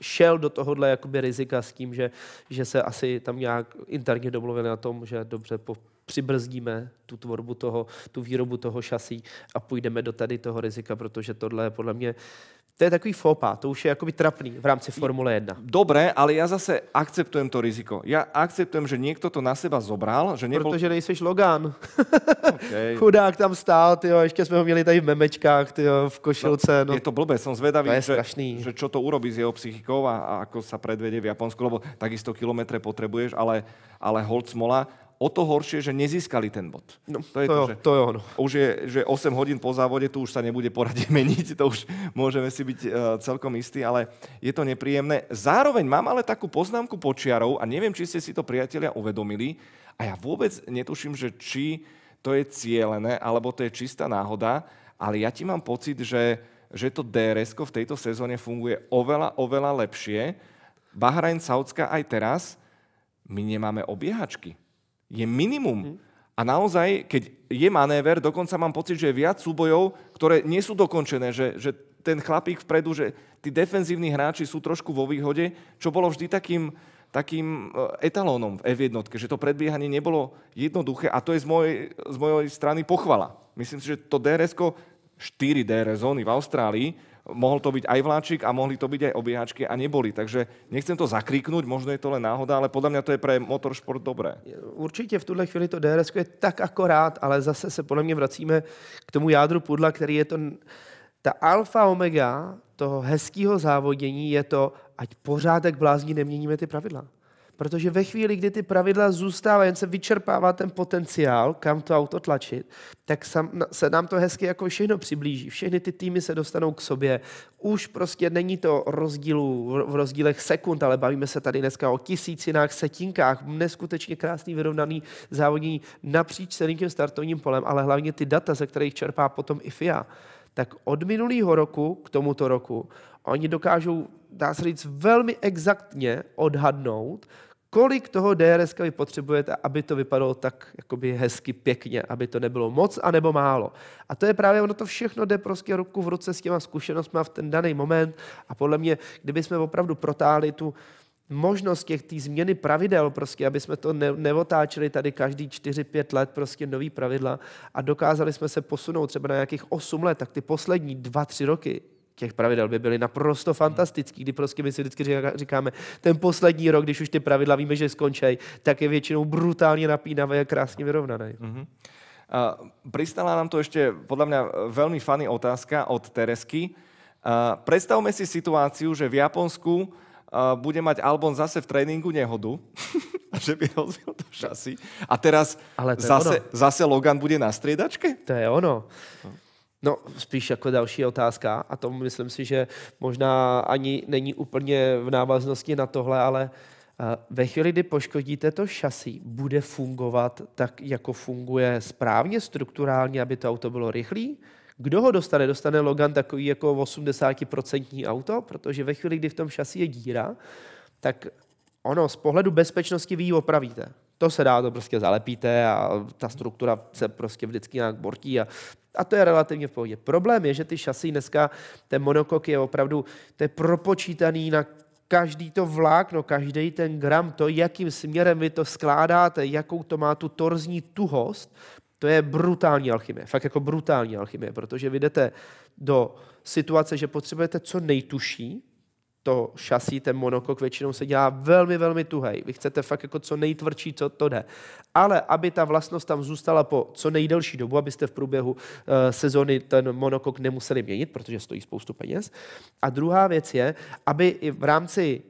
šel do tohohle jakoby rizika s tím, že, že se asi tam nějak interně domluvili na tom, že dobře po, přibrzdíme tu tvorbu toho, tu výrobu toho šasí a půjdeme do tady toho rizika, protože tohle je podle mě to je takový fopa, to už je jakoby trapný v rámci Formule 1. Dobré, ale já zase akceptujem to riziko. Já akceptujem, že někdo to na seba zobral, že nebol... Protože nejseš Logan. Okay. <laughs> Chudák tam stál, tyjo, ještě jsme ho měli tady v memečkách, tyjo, v košilce. No, no. Je to blbé, jsem zvedavý, to je že, že čo to urobí s jeho psychikou a, a ako sa predvede v Japonsku, lebo takisto kilometre potrebuješ, ale, ale hold smola o to horšie, že nezískali ten bod. No, to je to, jo, že, to je ono. Už je že 8 hodín po závode, tu už sa nebude poradie <laughs> meniť, to už môžeme si byť uh, celkom istí, ale je to nepríjemné. Zároveň mám ale takú poznámku počiarov a neviem, či ste si to priatelia uvedomili a ja vôbec netuším, že či to je cieľené, alebo to je čistá náhoda, ale ja ti mám pocit, že, že to drs v tejto sezóne funguje oveľa, oveľa lepšie. Bahrajn, Saudská aj teraz, my nemáme obiehačky je minimum. Mhm. A naozaj, keď je manéver, dokonca mám pocit, že je viac súbojov, ktoré nie sú dokončené, že, že ten chlapík vpredu, že tí defenzívni hráči sú trošku vo výhode, čo bolo vždy takým, takým eh, etalónom v F1, že to predbiehanie nebolo jednoduché a to je z mojej, z mojej strany pochvala. Myslím si, že to DRS, 4 DRS zóny v Austrálii, mohol to byť aj vláčik a mohli to byť aj obíhačky a neboli. Takže nechcem to zakriknúť, možno je to len náhoda, ale podľa mňa to je pro motorsport dobré. Určitě v tuhle chvíli to DRS je tak akorát, ale zase se podľa mňa vracíme k tomu jádru pudla, který je to ta alfa omega toho hezkého závodění je to, ať pořádek blázní neměníme ty pravidla. Protože ve chvíli, kdy ty pravidla zůstávají, jen se vyčerpává ten potenciál, kam to auto tlačit, tak se nám to hezky jako všechno přiblíží. Všechny ty týmy se dostanou k sobě. Už prostě není to rozdílu v rozdílech sekund, ale bavíme se tady dneska o tisícinách, setinkách. Neskutečně krásný vyrovnaný závodní napříč celým tím startovním polem, ale hlavně ty data, ze kterých čerpá potom i FIA tak od minulého roku k tomuto roku oni dokážou, dá se říct, velmi exaktně odhadnout, kolik toho DRS vy potřebujete, aby to vypadalo tak jakoby hezky, pěkně, aby to nebylo moc a nebo málo. A to je právě, ono to všechno jde prostě ruku v ruce s těma zkušenostmi v ten daný moment a podle mě, kdyby jsme opravdu protáhli tu, možnost těch tý změny pravidel, prostě, aby jsme to ne, neotáčeli tady každý 4-5 let, prostě nový pravidla a dokázali jsme se posunout třeba na nějakých 8 let, tak ty poslední 2-3 roky těch pravidel by byly naprosto fantastický, kdy prostě my si vždycky říkáme, ten poslední rok, když už ty pravidla víme, že skončí, tak je většinou brutálně napínavé a krásně vyrovnané. Mm-hmm. Uh, pristala nám to ještě podle mě velmi fany otázka od Teresky. Uh, představme si situaci, že v Japonsku bude mať Albon zase v tréninku nehodu, <laughs> že by rozbil to šasy. A teraz Ale to zase, zase Logan bude na striedačke? To je ono. No, spíš jako další otázka a to myslím si, že možná ani není úplně v návaznosti na tohle, ale eh, ve chvíli, kdy poškodíte to šasí, bude fungovat tak, jako funguje správně, strukturálně, aby to auto bylo rychlé? Kdo ho dostane? Dostane Logan takový jako 80% auto, protože ve chvíli, kdy v tom šasi je díra, tak ono z pohledu bezpečnosti vy ji opravíte. To se dá, to prostě zalepíte a ta struktura se prostě vždycky nějak bortí a, a to je relativně v pohodě. Problém je, že ty šasy dneska, ten monokok je opravdu, to je propočítaný na každý to vlákno, každý ten gram, to, jakým směrem vy to skládáte, jakou to má tu torzní tuhost, to je brutální alchymie, fakt jako brutální alchymie, protože vy jdete do situace, že potřebujete co nejtuší, to šasí, ten monokok většinou se dělá velmi, velmi tuhej. Vy chcete fakt jako co nejtvrdší, co to jde. Ale aby ta vlastnost tam zůstala po co nejdelší dobu, abyste v průběhu e, sezony ten monokok nemuseli měnit, protože stojí spoustu peněz. A druhá věc je, aby i v rámci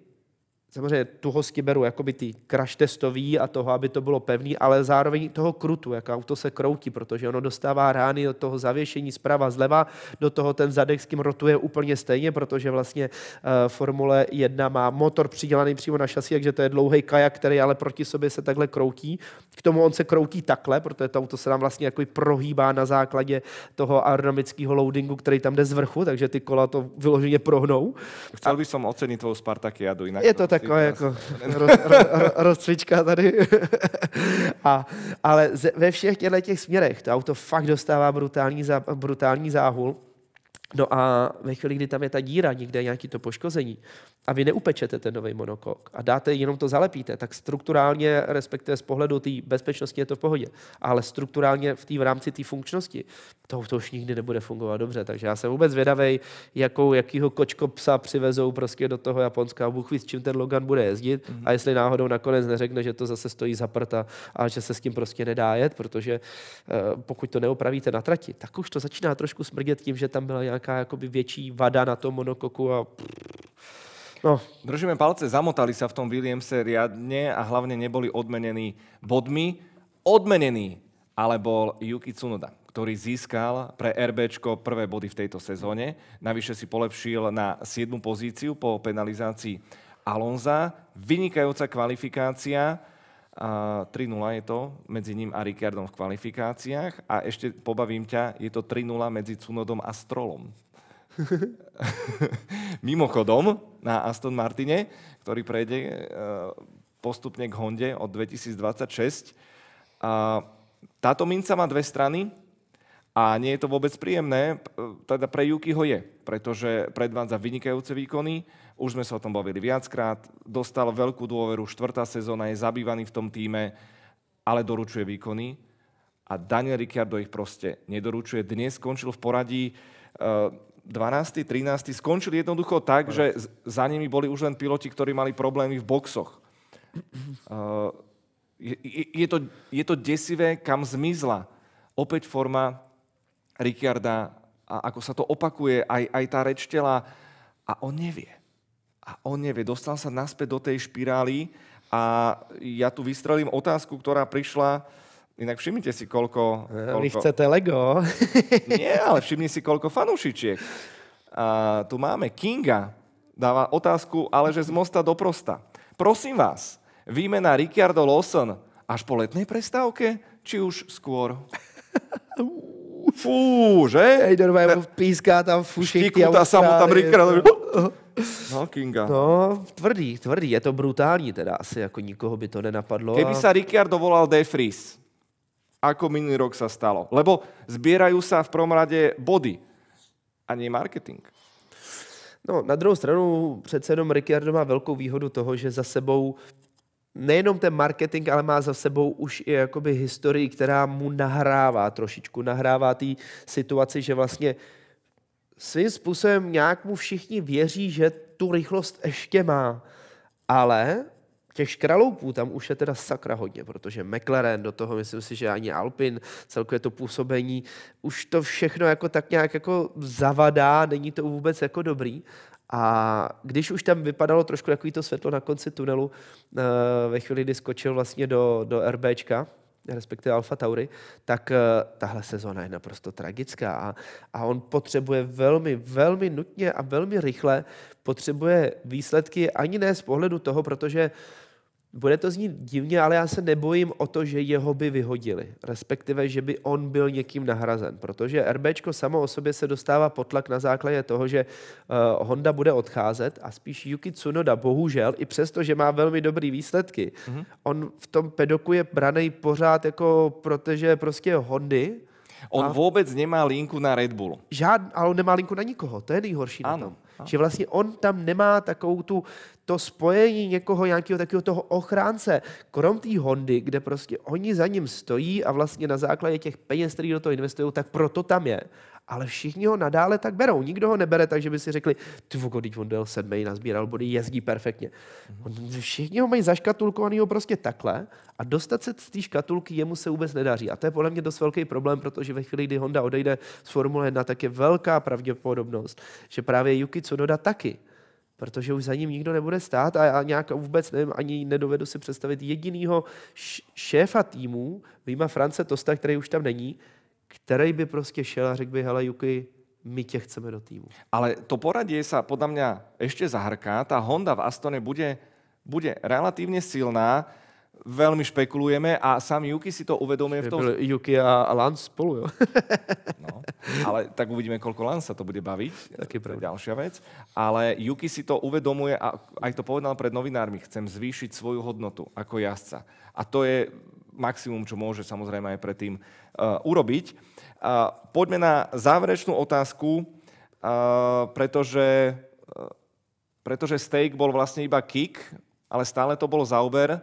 samozřejmě tu hosti jako by ty crash testový a toho, aby to bylo pevný, ale zároveň toho krutu, jak auto se kroutí, protože ono dostává rány od toho zavěšení zprava, zleva, do toho ten zadek s tím rotuje úplně stejně, protože vlastně uh, Formule 1 má motor přidělaný přímo na šasi, takže to je dlouhý kajak, který ale proti sobě se takhle kroutí. K tomu on se kroutí takhle, protože to auto se nám vlastně jako prohýbá na základě toho aerodynamického loadingu, který tam jde z vrchu, takže ty kola to vyloženě prohnou. Chcel by som oceniť tvoju Spartakiadu. jinak. je to tak taková jako roz, roz, roz, rozcvička tady. <laughs> a, ale ze, ve všech těchto těch směrech to auto fakt dostává brutální, zá, brutální záhul. No a ve chvíli, kdy tam je ta díra, někde nějaký to poškození, a vy neupečete ten nový monokok a dáte, jenom to zalepíte, tak strukturálně, respektive z pohledu té bezpečnosti je to v pohodě. Ale strukturálně v, tý, v rámci té funkčnosti to, to už nikdy nebude fungovat dobře. Takže já jsem vůbec vědavej, jakou, jakýho kočko psa přivezou prostě do toho Japonska a Bůh ví, s čím ten Logan bude jezdit mm-hmm. a jestli náhodou nakonec neřekne, že to zase stojí za prta a že se s tím prostě nedá jet, protože uh, pokud to neopravíte na trati, tak už to začíná trošku smrdět tím, že tam byla nějaká jakoby větší vada na tom monokoku a pff, No. Držíme palce, zamotali sa v tom Williamse riadne a hlavne neboli odmenení bodmi. Odmenený ale bol Yuki Tsunoda, ktorý získal pre RBčko prvé body v tejto sezóne. Navyše si polepšil na 7. pozíciu po penalizácii Alonza. Vynikajúca kvalifikácia. 3-0 je to medzi ním a Ricardom v kvalifikáciách. A ešte pobavím ťa, je to 3-0 medzi Cunodom a Strolom. <laughs> Mimochodom, na Aston Martine, ktorý prejde e, postupne k Honde od 2026. A táto minca má dve strany a nie je to vôbec príjemné. Teda pre Juki ho je, pretože predvádza vynikajúce výkony. Už sme sa o tom bavili viackrát. Dostal veľkú dôveru, štvrtá sezóna je zabývaný v tom týme, ale doručuje výkony. A Daniel Ricciardo ich proste nedoručuje. Dnes skončil v poradí e, 12., 13. skončili jednoducho tak, že za nimi boli už len piloti, ktorí mali problémy v boxoch. <clears throat> Eh, je, je, to, je to desivé, kam zmizla opäť forma Ricciarda a ako sa to opakuje, aj, aj tá rečtela. a on nevie. A on nevie. Dostal sa naspäť do tej špirály a ja tu vystrelím otázku, ktorá prišla uh, Inak všimnite si, koľko... koľko... Eh, vy chcete Lego? <laughs> Nie, ale všimni si, koľko fanúšičiek. A tu máme Kinga, dáva otázku, ale že z mosta do prosta. Prosím vás, výmena Ricciardo Lawson až po letnej prestávke, či už skôr? <laughs> Fú, že? Ej, normálne píská tam fušiky. Štikutá sa mu tam Ricciardo. <laughs> No, Kinga. No, tvrdý, tvrdý, je to brutální teda, asi jako nikoho by to nenapadlo. Kdyby sa se Ricciardo volal Defries ako minulý rok sa stalo. Lebo zbierajú sa v prvom rade body a nie marketing. No, na druhou stranu přece jenom Ricciardo má velkou výhodu toho, že za sebou nejenom ten marketing, ale má za sebou už i jakoby historii, která mu nahrává trošičku, nahrává té situaci, že vlastně svým způsobem nějak mu všichni věří, že tu rychlost ještě má. Ale Těch škraloupů tam už je teda sakra hodně, protože McLaren do toho, myslím si, že ani Alpin, celkově to působení, už to všechno jako tak nějak jako zavadá, není to vůbec jako dobrý. A když už tam vypadalo trošku takový to světlo na konci tunelu, eh, ve chvíli, kdy skočil vlastně do, do RBčka, respektive Alfa Tauri, tak eh, tahle sezóna je naprosto tragická a, a on potřebuje velmi, velmi nutně a velmi rychle potřebuje výsledky ani ne z pohledu toho, protože uh, bude to znít divně, ale já se nebojím o to, že jeho by vyhodili, respektive, že by on byl někým nahrazen, protože RBčko samo o sobě se dostává pod tlak na základě toho, že uh, Honda bude odcházet a spíš Yuki Tsunoda, bohužel, i přesto, že má velmi dobrý výsledky, mm-hmm. on v tom pedoku je braný pořád jako protože prostě Hondy, On a... vůbec nemá linku na Red Bull. Žád, ale on nemá linku na nikoho, to je nejhorší ano. na tom. No. Že vlastně on tam nemá takovou tu, to spojení někoho, nějakého takového toho ochránce, krom té Hondy, kde prostě oni za ním stojí a vlastně na základě těch peněz, které do toho investují, tak proto tam je ale všichni ho nadále tak berou. Nikdo ho nebere tak, že by si řekli, ty vůbec teď on byl sedmý, nazbíral body, jezdí perfektně. On, Všichni ho mají zaškatulkovaný, ho prostě takhle a dostat se z té škatulky jemu se vůbec nedaří. A to je podle mě dost velký problém, protože ve chvíli, kdy Honda odejde z Formule 1, tak je velká pravděpodobnost, že právě Yuki doda taky protože už za ním nikdo nebude stát a já nějak vůbec nevím, ani nedovedu si představit jedinýho šéfa týmu, výjima France Tosta, který už tam není, který by prostě šel a řekl by, hele Juky, my tě chceme do týmu. Ale to poradie se podle mě ještě zahrká. Ta Honda v Astone bude, bude relativně silná velmi špekulujeme a sám Yuki si to uvedomuje v tom... Yuki a Lance spolu, jo. <laughs> no, ale tak uvidíme, koľko Lance to bude bavit. Taky pravda. je další věc. Ale Yuki si to uvědomuje a aj to povedal před novinármi. Chcem zvýšit svoju hodnotu jako jazdca. A to je maximum, čo môže samozrejme aj predtým e, urobiť. Poďme na záverečnú otázku, e, pretože, e, pretože stake bol vlastne iba kick, ale stále to bol zauber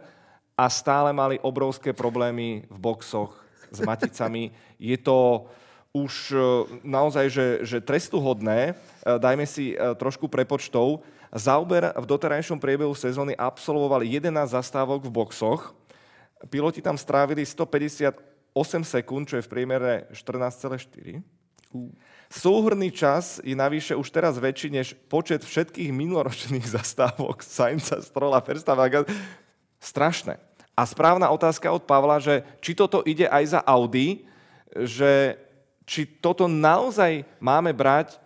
a stále mali obrovské problémy v boxoch s maticami. <laughs> Je to už naozaj, že, že trestuhodné, dajme si trošku prepočtov. Zauber v doterajšom priebehu sezóny absolvoval 11 zastávok v boxoch, Piloti tam strávili 158 sekúnd, čo je v priemere 14,4. Souhrný čas je navyše už teraz väčší než počet všetkých minuloročných <laughs> zastávok Sainza, Strola, Verstappena. Strašné. A správna otázka od Pavla, že či toto ide aj za Audi, že či toto naozaj máme brať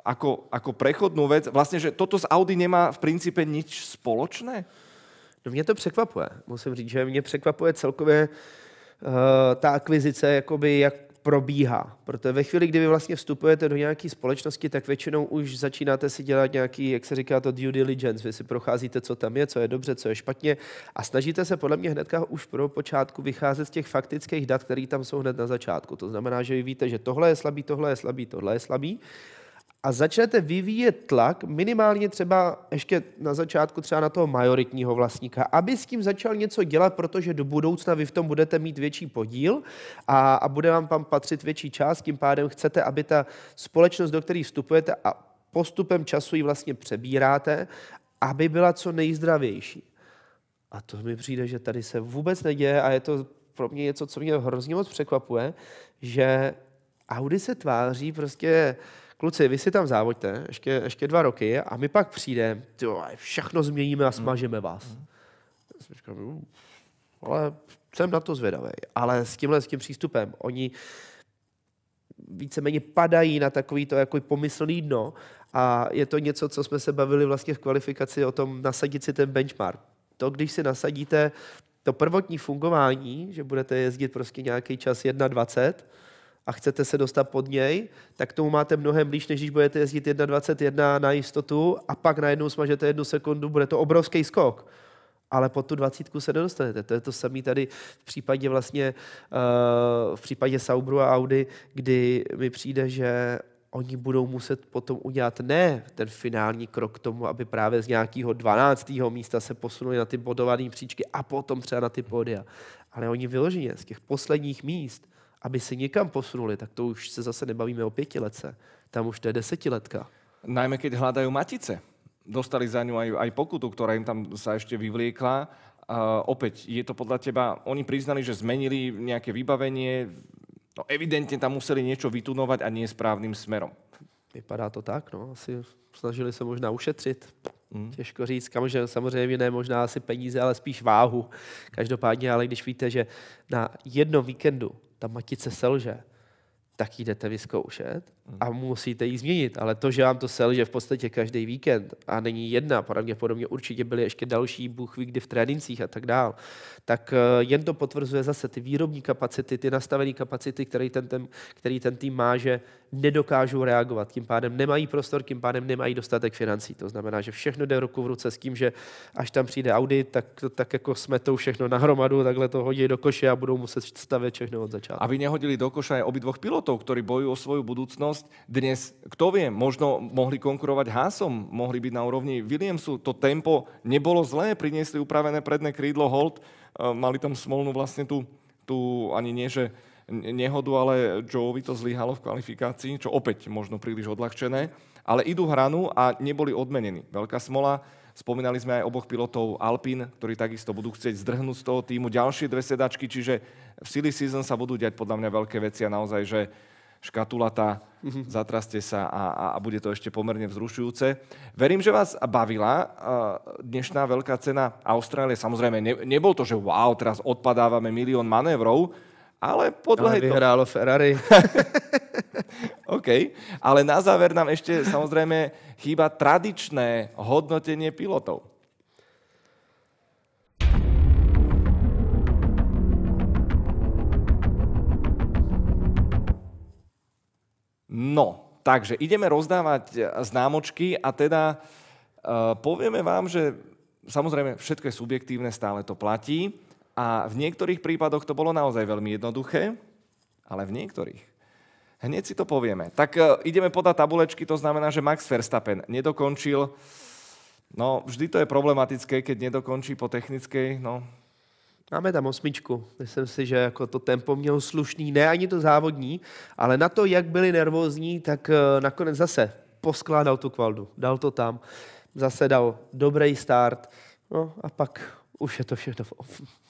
ako, ako prechodnú vec, vlastne, že toto z Audi nemá v princípe nič spoločné? No mě to překvapuje, musím říct, že mě překvapuje celkově uh, ta akvizice, jakoby jak probíhá. Protože ve chvíli, kdy vy vlastně vstupujete do nějaké společnosti, tak většinou už začínáte si dělat nějaký, jak se říká to, due diligence. Vy si procházíte, co tam je, co je dobře, co je špatně a snažíte se podle mě hnedka už pro počátku vycházet z těch faktických dat, které tam jsou hned na začátku. To znamená, že vy víte, že tohle je slabý, tohle je slabý, tohle je slabý a začnete vyvíjet tlak minimálně třeba ještě na začátku třeba na toho majoritního vlastníka, aby s tím začal něco dělat, protože do budoucna vy v tom budete mít větší podíl a, a bude vám tam patřit větší část, tím pádem chcete, aby ta společnost, do které vstupujete a postupem času ji vlastně přebíráte, aby byla co nejzdravější. A to mi přijde, že tady se vůbec neděje a je to pro mě něco, co mě hrozně moc překvapuje, že Audi se tváří prostě kluci, vy si tam závoďte ještě, ještě dva roky a my pak přijdeme, všechno změníme a hmm. smažeme vás. Mm. Jsem no, ale jsem na to zvědavý. Ale s tímhle s tím přístupem, oni víceméně padají na takový to jako pomyslný dno a je to něco, co jsme se bavili vlastně v kvalifikaci o tom nasadit si ten benchmark. To, když si nasadíte to prvotní fungování, že budete jezdit prostě nějaký čas 1,20, a chcete se dostat pod něj, tak tomu máte mnohem blíž, než když budete jezdit 1,21 na jistotu a pak najednou smažete jednu sekundu, bude to obrovský skok. Ale pod tu dvacítku se nedostanete. To je to samé tady v případě vlastně, eh, v případě Saubru a Audi, kdy mi přijde, že oni budou muset potom udělat ne ten finální krok k tomu, aby právě z nějakého 12. místa se posunuli na ty bodované příčky a potom třeba na ty pódia. Ale oni vyloženě z těch posledních míst aby se někam posunuli, tak to už se zase nebavíme o pětiletce. Tam už to je desetiletka. Najmä když hledají matice. Dostali za ňu aj, aj pokutu, která jim tam se ještě vyvliekla. Uh, opět, je to podle teba, oni přiznali, že zmenili nějaké vybavení. no evidentně tam museli něco vytunovat a nie správným směrem. Vypadá to tak, no, asi snažili se možná ušetřit. Hmm. Těžko říct, kam, že samozřejmě ne možná asi peníze, ale spíš váhu. Každopádně, ale když víte, že na jednom víkendu ta matice selže, tak jdete vyzkoušet a musíte ji změnit. Ale to, že vám to selže v podstatě každý víkend a není jedna, pravděpodobně určitě byly ještě další, Bůh ví kdy v trénincích a tak dál, tak eh, jen to potvrzuje zase ty výrobní kapacity, ty nastavené kapacity, který ten, ten, který ten tým má, že nedokážou reagovat. Tím pádem nemají prostor, tím pádem nemají dostatek financí. To znamená, že všechno jde ruku v ruce s tím, že až tam přijde audit, tak, tak jako to všechno nahromadu, takhle to hodí do koše a budou muset stavět všechno od začátku. Aby nehodili do koše aj obidvoch pilotů, kteří bojují o svou budoucnost. Dnes, kto vie, možno mohli konkurovať Hásom, mohli byť na úrovni Williamsu. To tempo nebolo zlé, priniesli upravené predné krídlo Holt, eh, mali tam smolnú vlastne tu, ani nie, že nehodu, ale Joeovi to zlyhalo v kvalifikácii, čo opäť možno príliš odľahčené. Ale idú hranu a neboli odmenení. Veľká smola, spomínali sme aj oboch pilotov Alpin, ktorí takisto budú chcieť zdrhnúť z toho týmu ďalšie dve sedačky, čiže v silly season sa budú diať podľa mňa veľké veci a naozaj, že škatulata, mm-hmm. zatraste sa a, a, a bude to ešte pomerne vzrušujúce. Verím, že vás bavila dnešná veľká cena Austrálie. Samozrejme, ne, nebol to, že wow, teraz odpadávame milión manévrov, ale podľa ale vyhrálo to... Ferrari. <laughs> OK. Ale na záver nám ešte samozrejme chýba tradičné hodnotenie pilotov. No, takže ideme rozdávať eh, známočky a teda uh, povieme vám, že samozrejme všetko je subjektívne, stále to platí a v niektorých prípadoch to bolo naozaj veľmi jednoduché, ale v niektorých. Hneď si to povieme. Tak uh, ideme podat tabulečky, to znamená, že Max Verstappen nedokončil, no vždy to je problematické, keď nedokončí po technickej, no Máme tam osmičku. Myslím si, že jako to tempo mělo slušný, ne ani to závodní, ale na to, jak byli nervózní, tak eh, nakonec zase poskládal tu kvaldu. Dal to tam, zase dal dobrý start. No a pak už je to všechno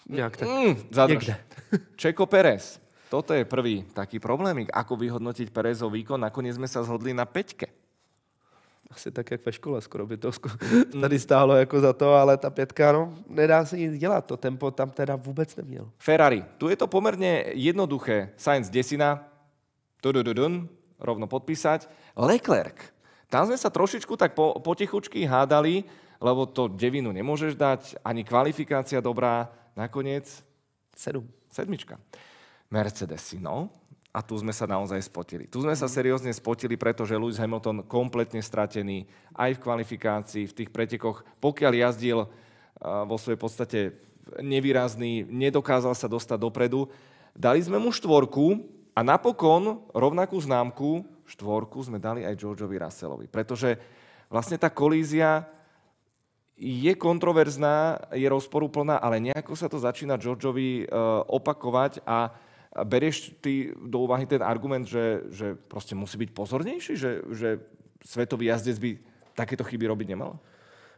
nějak tak mm, mm někde. <laughs> Čeko Perez. Toto je prvý taký problémik, ako vyhodnotiť Perezov výkon. Nakoniec sme sa zhodli na peťke asi tak, jak ve škole, skoro by to <laughs> hmm. tady stálo jako za to, ale ta pětka, no, nedá se nic dělat, to tempo tam teda vůbec neměl. Ferrari, tu je to poměrně jednoduché, Sainz desina, do rovno podpísať. Leclerc, tam jsme se trošičku tak po, potichučky hádali, lebo to devinu nemůžeš dať, ani kvalifikácia dobrá, nakonec... Sedm. Sedmička. Mercedes, no, a tu sme sa naozaj spotili. Tu sme sa mhm. seriózne spotili, pretože Lewis Hamilton kompletne stratený aj v kvalifikácii, v tých pretekoch. Pokiaľ jazdil eh, vo svojej podstate nevýrazný, nedokázal sa dostať dopredu. Dali sme mu štvorku a napokon rovnakú známku, štvorku sme dali aj Georgeovi Russellovi. Pretože vlastne tá kolízia je kontroverzná, je rozporúplná, ale nejako sa to začína Georgeovi eh, opakovať a Berieš ty do úvahy ten argument, že, že prostě musí být pozornější, že, že světový jazdec by takéto chyby robit nemal?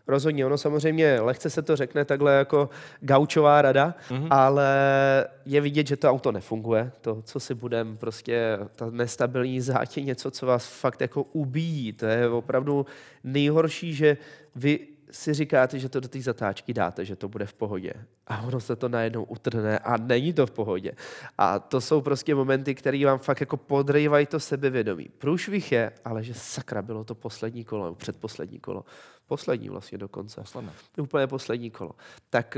Rozhodně, ono samozřejmě lehce se to řekne takhle jako gaučová rada, mm-hmm. ale je vidět, že to auto nefunguje, to, co si budem, prostě ta nestabilní zátě, něco, co vás fakt jako ubíjí, to je opravdu nejhorší, že vy si říkáte, že to do té zatáčky dáte, že to bude v pohodě. A ono se to najednou utrhne a není to v pohodě. A to jsou prostě momenty, které vám fakt jako podrývají to sebevědomí. Průšvih je, ale že sakra, bylo to poslední kolo, předposlední kolo. Poslední vlastně dokonce. Posledné. Úplně poslední kolo. Tak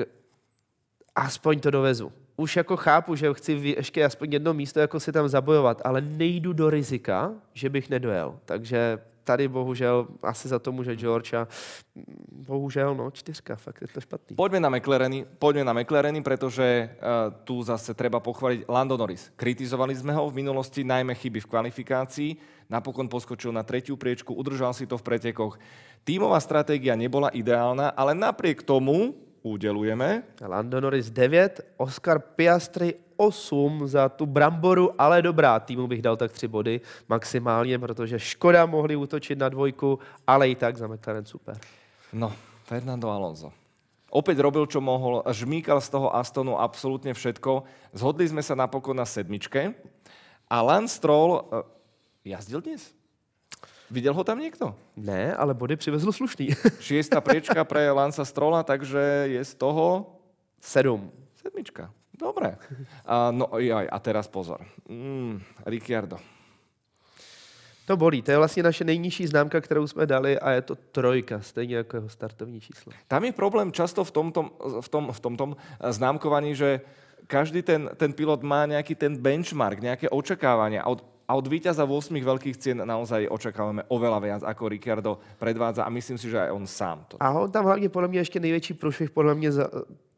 aspoň to dovezu. Už jako chápu, že chci ještě aspoň jedno místo jako si tam zabojovat, ale nejdu do rizika, že bych nedojel. Takže tady bohužel asi za to může George a mm, bohužel no, čtyřka, fakt je to špatný. Pojďme na McLareny, pojďme na McLareny, protože uh, tu zase treba pochválit Lando Norris. Kritizovali jsme ho v minulosti, najmä chyby v kvalifikácii, napokon poskočil na třetí priečku, udržal si to v pretekoch. Týmová strategie nebyla ideálna, ale napriek tomu udělujeme. Lando Norris 9, Oscar Piastri 8 za tu bramboru, ale dobrá, týmu bych dal tak 3 body maximálně, protože škoda mohli útočit na dvojku, ale i tak za McLaren super. No, Fernando Alonso Opět robil, co mohl, žmíkal z toho Astonu absolutně všetko. Zhodli jsme se napokon na sedmičke. A Lance Stroll eh, jazdil dnes? Viděl ho tam někdo? Ne, ale body přivezl slušný. <laughs> Šiesta priečka pre Lance Strola, takže je z toho... Sedm. Sedmička. Dobre. Uh, no joj, a teraz pozor. Mm, Ricciardo. To bolí, to je vlastně naše nejnižší známka, kterou jsme dali a je to trojka, stejně jako jeho startovní číslo. Tam je problém často v tomto, v tom, v tom eh, známkovaní, že každý ten, ten pilot má nějaký ten benchmark, nějaké očekávání a od, a od víťaza 8 veľkých cien naozaj očakávame oveľa viac, ako Ricardo predvádza a myslím si, že aj on sám to. A on tam hlavně podle mě ještě největší průšvih podle mě za,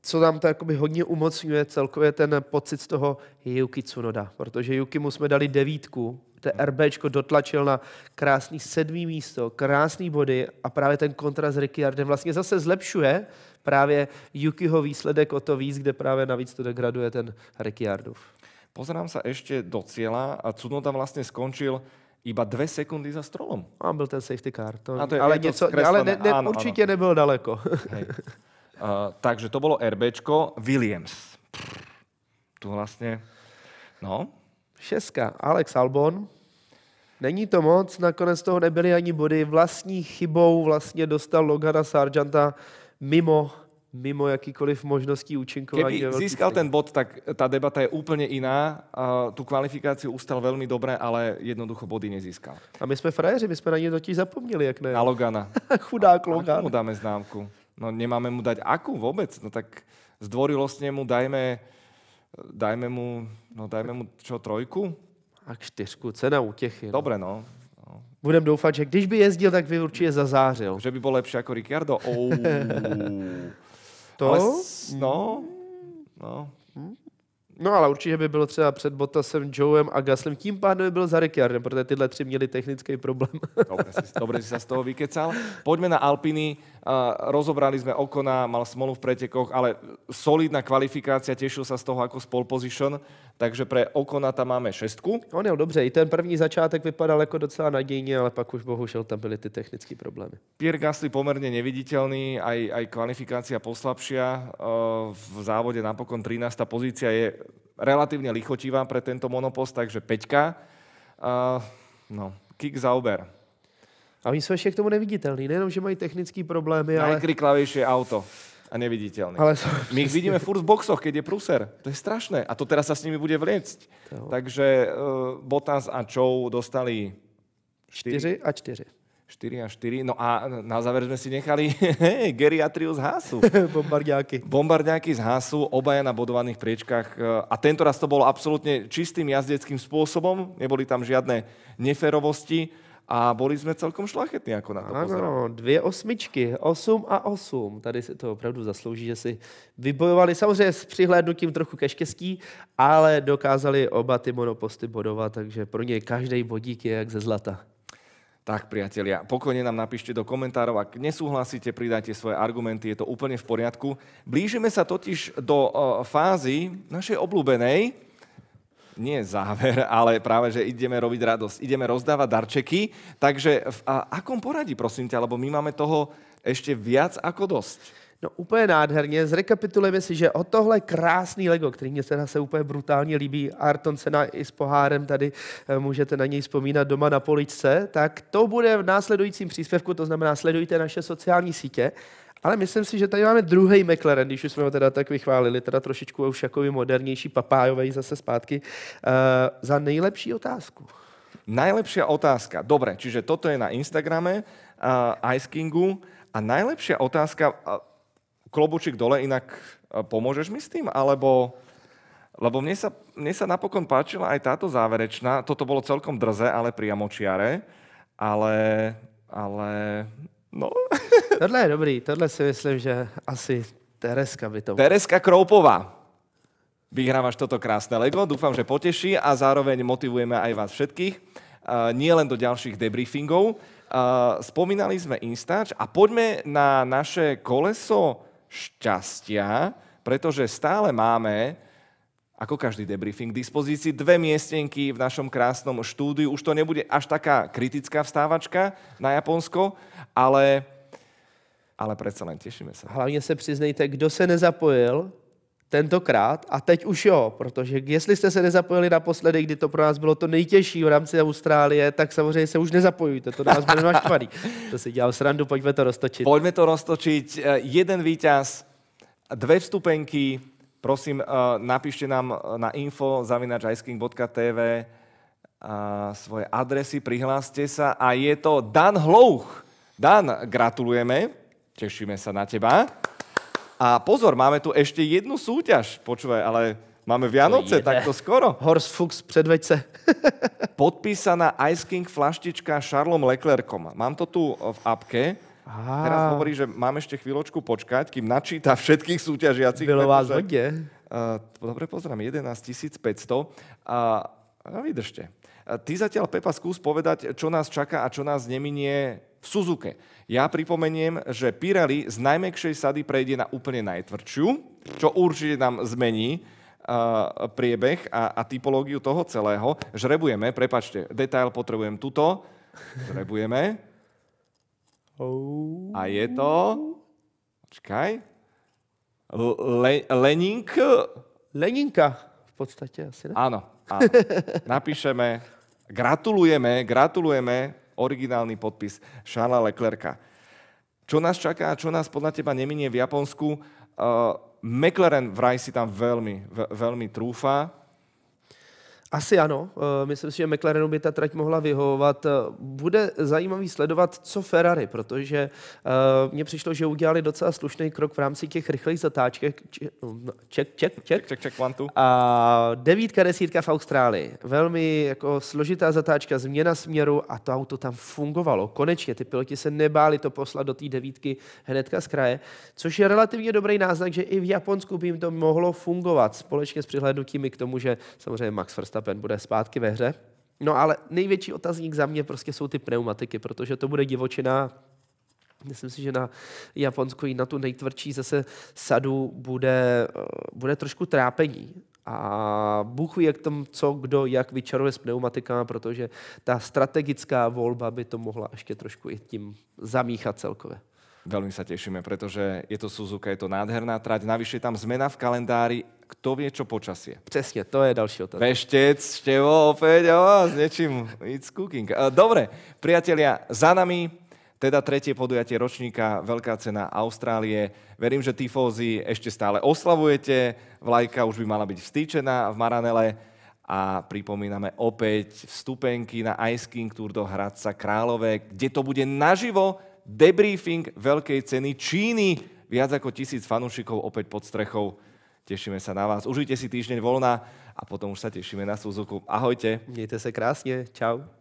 co nám to jakoby hodně umocňuje celkově ten pocit z toho Yuki Tsunoda, protože Yuki mu jsme dali devítku, ten RBčko dotlačil na krásný sedmý místo, krásný body a právě ten kontrast s Ricciardem vlastně zase zlepšuje právě Yukiho výsledek o to víc, kde právě navíc to degraduje ten Ricciardov. Pozerám se ještě do cíla a Cudnoda vlastně skončil iba dvě sekundy za strolom. A byl ten safety car. To, a to je, ale, je to něco, ale ne, ne, ano, určitě ano. nebyl daleko. Hej. <laughs> Eh, takže to bolo RBčko. Williams. Prr, tu vlastně, no. Šestka, Alex Albon. Není to moc, nakonec toho nebyly ani body. Vlastní chybou vlastně dostal Logana Sargenta mimo mimo jakýkoliv možností účinkování. Keby získal ten bod, tak ta debata je úplně jiná. Eh, tu kvalifikaci ustal velmi dobré, ale jednoducho body nezískal. A my jsme frajeři, my jsme na ně totiž zapomněli, jak ne. Na Logana. <laughs> Chudák Logan. a mu dáme známku. No nemáme mu dať akú vôbec? No tak zdvorilostne mu dajme, dajme mu, no dajme mu čo, trojku? A čtyřku, cena útěchy. No. Dobre, no. no. Budem doufat, že když by jezdil, tak by určitě zazářil. Že by byl lepší jako Ricardo. Oh. <laughs> to? Ale, no, no. No ale určitě by bylo třeba před Bottasem, Joeem a Gaslem, tím pádem by byl za Ricciardem, protože tyhle tři měli technický problém. Dobře, dobře si se z toho vykecal. Pojďme na Alpiny rozobrali sme Okona, mal smolu v pretekoch, ale solidná kvalifikácia, tešil sa z toho ako spol position, takže pre Okona tam máme šestku. On no, no, je dobře, i ten první začátek vypadal jako docela nadějně, ale pak už bohužel tam byly ty technické problémy. Pierre Gasly poměrně neviditelný, aj, aj kvalifikácia poslabšia. Eh, v závode napokon 13. pozícia je relatívne lichotivá pre tento monopost, takže peťka. Eh, no, kick Zauber. A oni jsou ještě k tomu neviditelní, nejenom, že mají technické problémy, ale... Najkriklavější auto a neviditelný. Ale to... My ich vidíme furt v boxoch, keď je pruser. To je strašné. A to teraz sa s nimi bude vliecť. To... Takže uh, Bottas a Chou dostali 4 a 4. 4 a 4. No a na záver sme si nechali <laughs> hey, geriatriu z Hasu. <laughs> Bombardiáky. Bombardiáky z hásu, obaja na bodovaných priečkách. E, a tento raz to bolo absolútne čistým jazdeckým spôsobom. Neboli tam žiadne neferovosti a boli jsme celkom šlachetní jako na to Ano, pozorovat. dvě osmičky, osm a osm. Tady se to opravdu zaslouží, že si vybojovali samozřejmě s přihlédnutím trochu ke štěstí, ale dokázali oba ty monoposty bodovat, takže pro ně každý bodík je jak ze zlata. Tak priatelia, pokojne nám napíšte do komentárov, ak nesúhlasíte, pridajte svoje argumenty, je to úplne v poriadku. Blížime sa totiž do uh, fázy našej obľúbenej, nie záver, <laughs> ale práve, že ideme robiť radosť. Ideme rozdávať darčeky. Takže v akom poradí, prosím ťa, lebo my máme toho ještě viac ako dost. No úplně nádherně. Zrekapitulujeme si, že o tohle krásný Lego, který mě se se úplně brutálně líbí, Arton se na, i s pohárem tady eh, můžete na něj vzpomínat doma na poličce, tak to bude v následujícím příspěvku, to znamená sledujte naše sociální sítě ale myslím si, že tady máme druhý McLaren, když už jsme ho teda tak vychválili, teda trošičku už jako modernější, papájový zase zpátky, uh, za nejlepší otázku. Najlepšia otázka. Dobre, čiže toto je na Instagrame uh, Ice Kingu. A najlepšia otázka, uh, eh, klobučík dole, inak uh, pomôžeš mi s tým? Alebo, lebo mne sa, mne sa napokon páčila aj táto záverečná. Toto bolo celkom drze, ale priamočiare. Ale, ale No. <laughs> tohle je dobrý, tohle si myslím, že asi Tereska by to bylo. Tereska Kroupová. Vyhrávaš toto krásne Lego, dúfam, že poteší a zároveň motivujeme aj vás všetkých, uh, nie len do ďalších debriefingov. Uh, spomínali sme Instač a poďme na naše koleso šťastia, pretože stále máme ako každý debriefing, k dispozícii dve miestenky v našom krásnom štúdiu. Už to nebude až taká kritická vstávačka na Japonsko, ale, ale predsa len tešíme sa. Hlavně se přiznejte, kdo se nezapojil tentokrát a teď už jo, protože jestli jste se nezapojili naposledy, kdy to pro nás bylo to nejtěžší v rámci Austrálie, tak samozřejmě se už nezapojujte, to nás bude naštvaný. <laughs> To si dělám srandu, pojďme to roztočit. Pojďme to roztočit. Eh, jeden vítěz, dvě vstupenky, Prosím, eh, napíšte nám eh, na info zavinačajsking.tv eh, svoje adresy, prihláste sa a je to Dan Hlouch. Dan, gratulujeme, tešíme sa na teba. A pozor, máme tu ešte jednu súťaž. Počúvaj, ale Máme Vianoce, tak to skoro. Horst Fuchs, předveď se. <laughs> Podpísaná Ice King flaštička Charlom Leclercom. Mám to tu v apke. Aha. Teraz hovorí, že mám ešte chvíľočku počkať, kým načíta všetkých súťažiacich. Bylo vás hodně. Uh, dobre pozrám, 11 500. A uh, vydržte. Uh, ty zatiaľ, Pepa, skús povedať, čo nás čaká a čo nás neminie v Suzuke. Ja pripomeniem, že Pirelli z najmäkšej sady prejde na úplne najtvrdšiu, čo určite nám zmení uh, priebeh a, a typológiu toho celého. Žrebujeme, prepačte, detail potrebujem tuto. Žrebujeme. Oh. A je to... Počkaj. Le, Lenink. Leninka v podstate asi, ne? Áno, A <laughs> Napíšeme, gratulujeme, gratulujeme, originálny podpis Šála leklerka. Čo nás čaká, čo nás podľa teba neminie v Japonsku? Uh, McLaren vraj si tam veľmi, veľmi trúfa. Asi ano, eh, myslím si, že McLarenu by ta trať mohla vyhovovat. Eh, bude zajímavý sledovat, co Ferrari, protože eh, mně přišlo, že udělali docela slušný krok v rámci těch rychlých zatáček. No, no, ček, ček, ček. Ček, ček, ček A devítka, desítka v Austrálii. Velmi jako složitá zatáčka, změna směru a to auto tam fungovalo. Konečně ty piloti se nebáli to poslat do té devítky hnedka z kraje, což je relativně dobrý náznak, že i v Japonsku by jim to mohlo fungovat společně s přihlednutími k tomu, že samozřejmě Max First Verstappen bude zpátky ve hře. No ale největší otazník za mě prostě jsou ty pneumatiky, protože to bude divočina. Myslím si, že na Japonsku i na tu nejtvrdší zase sadu bude, eh, bude trošku trápení. A Bůh ví, jak tam co, kdo, jak vyčaruje s pneumatikama, protože ta strategická volba by to mohla ještě trošku i tím zamíchat celkově. Veľmi sa tešíme, pretože je to Suzuka, je to nádherná trať. Navyše je tam zmena v kalendári, kto vie, čo počasie. Přesně, to je další otázka. Veštec, števo, opäť, o, s niečím, it's cooking. Eh, dobre, priatelia, za nami teda tretie podujatie ročníka, veľká cena Austrálie. Verím, že tifózy ešte stále oslavujete, vlajka už by mala byť vstýčená v Maranele a pripomíname opäť vstupenky na Ice King Tour do Hradca Králové, kde to bude naživo debriefing veľkej ceny Číny. Viac ako tisíc fanúšikov opäť pod strechou. Tešíme sa na vás. Užijte si týždeň voľna a potom už sa tešíme na Suzuku. Ahojte. Mějte se krásně. Čau.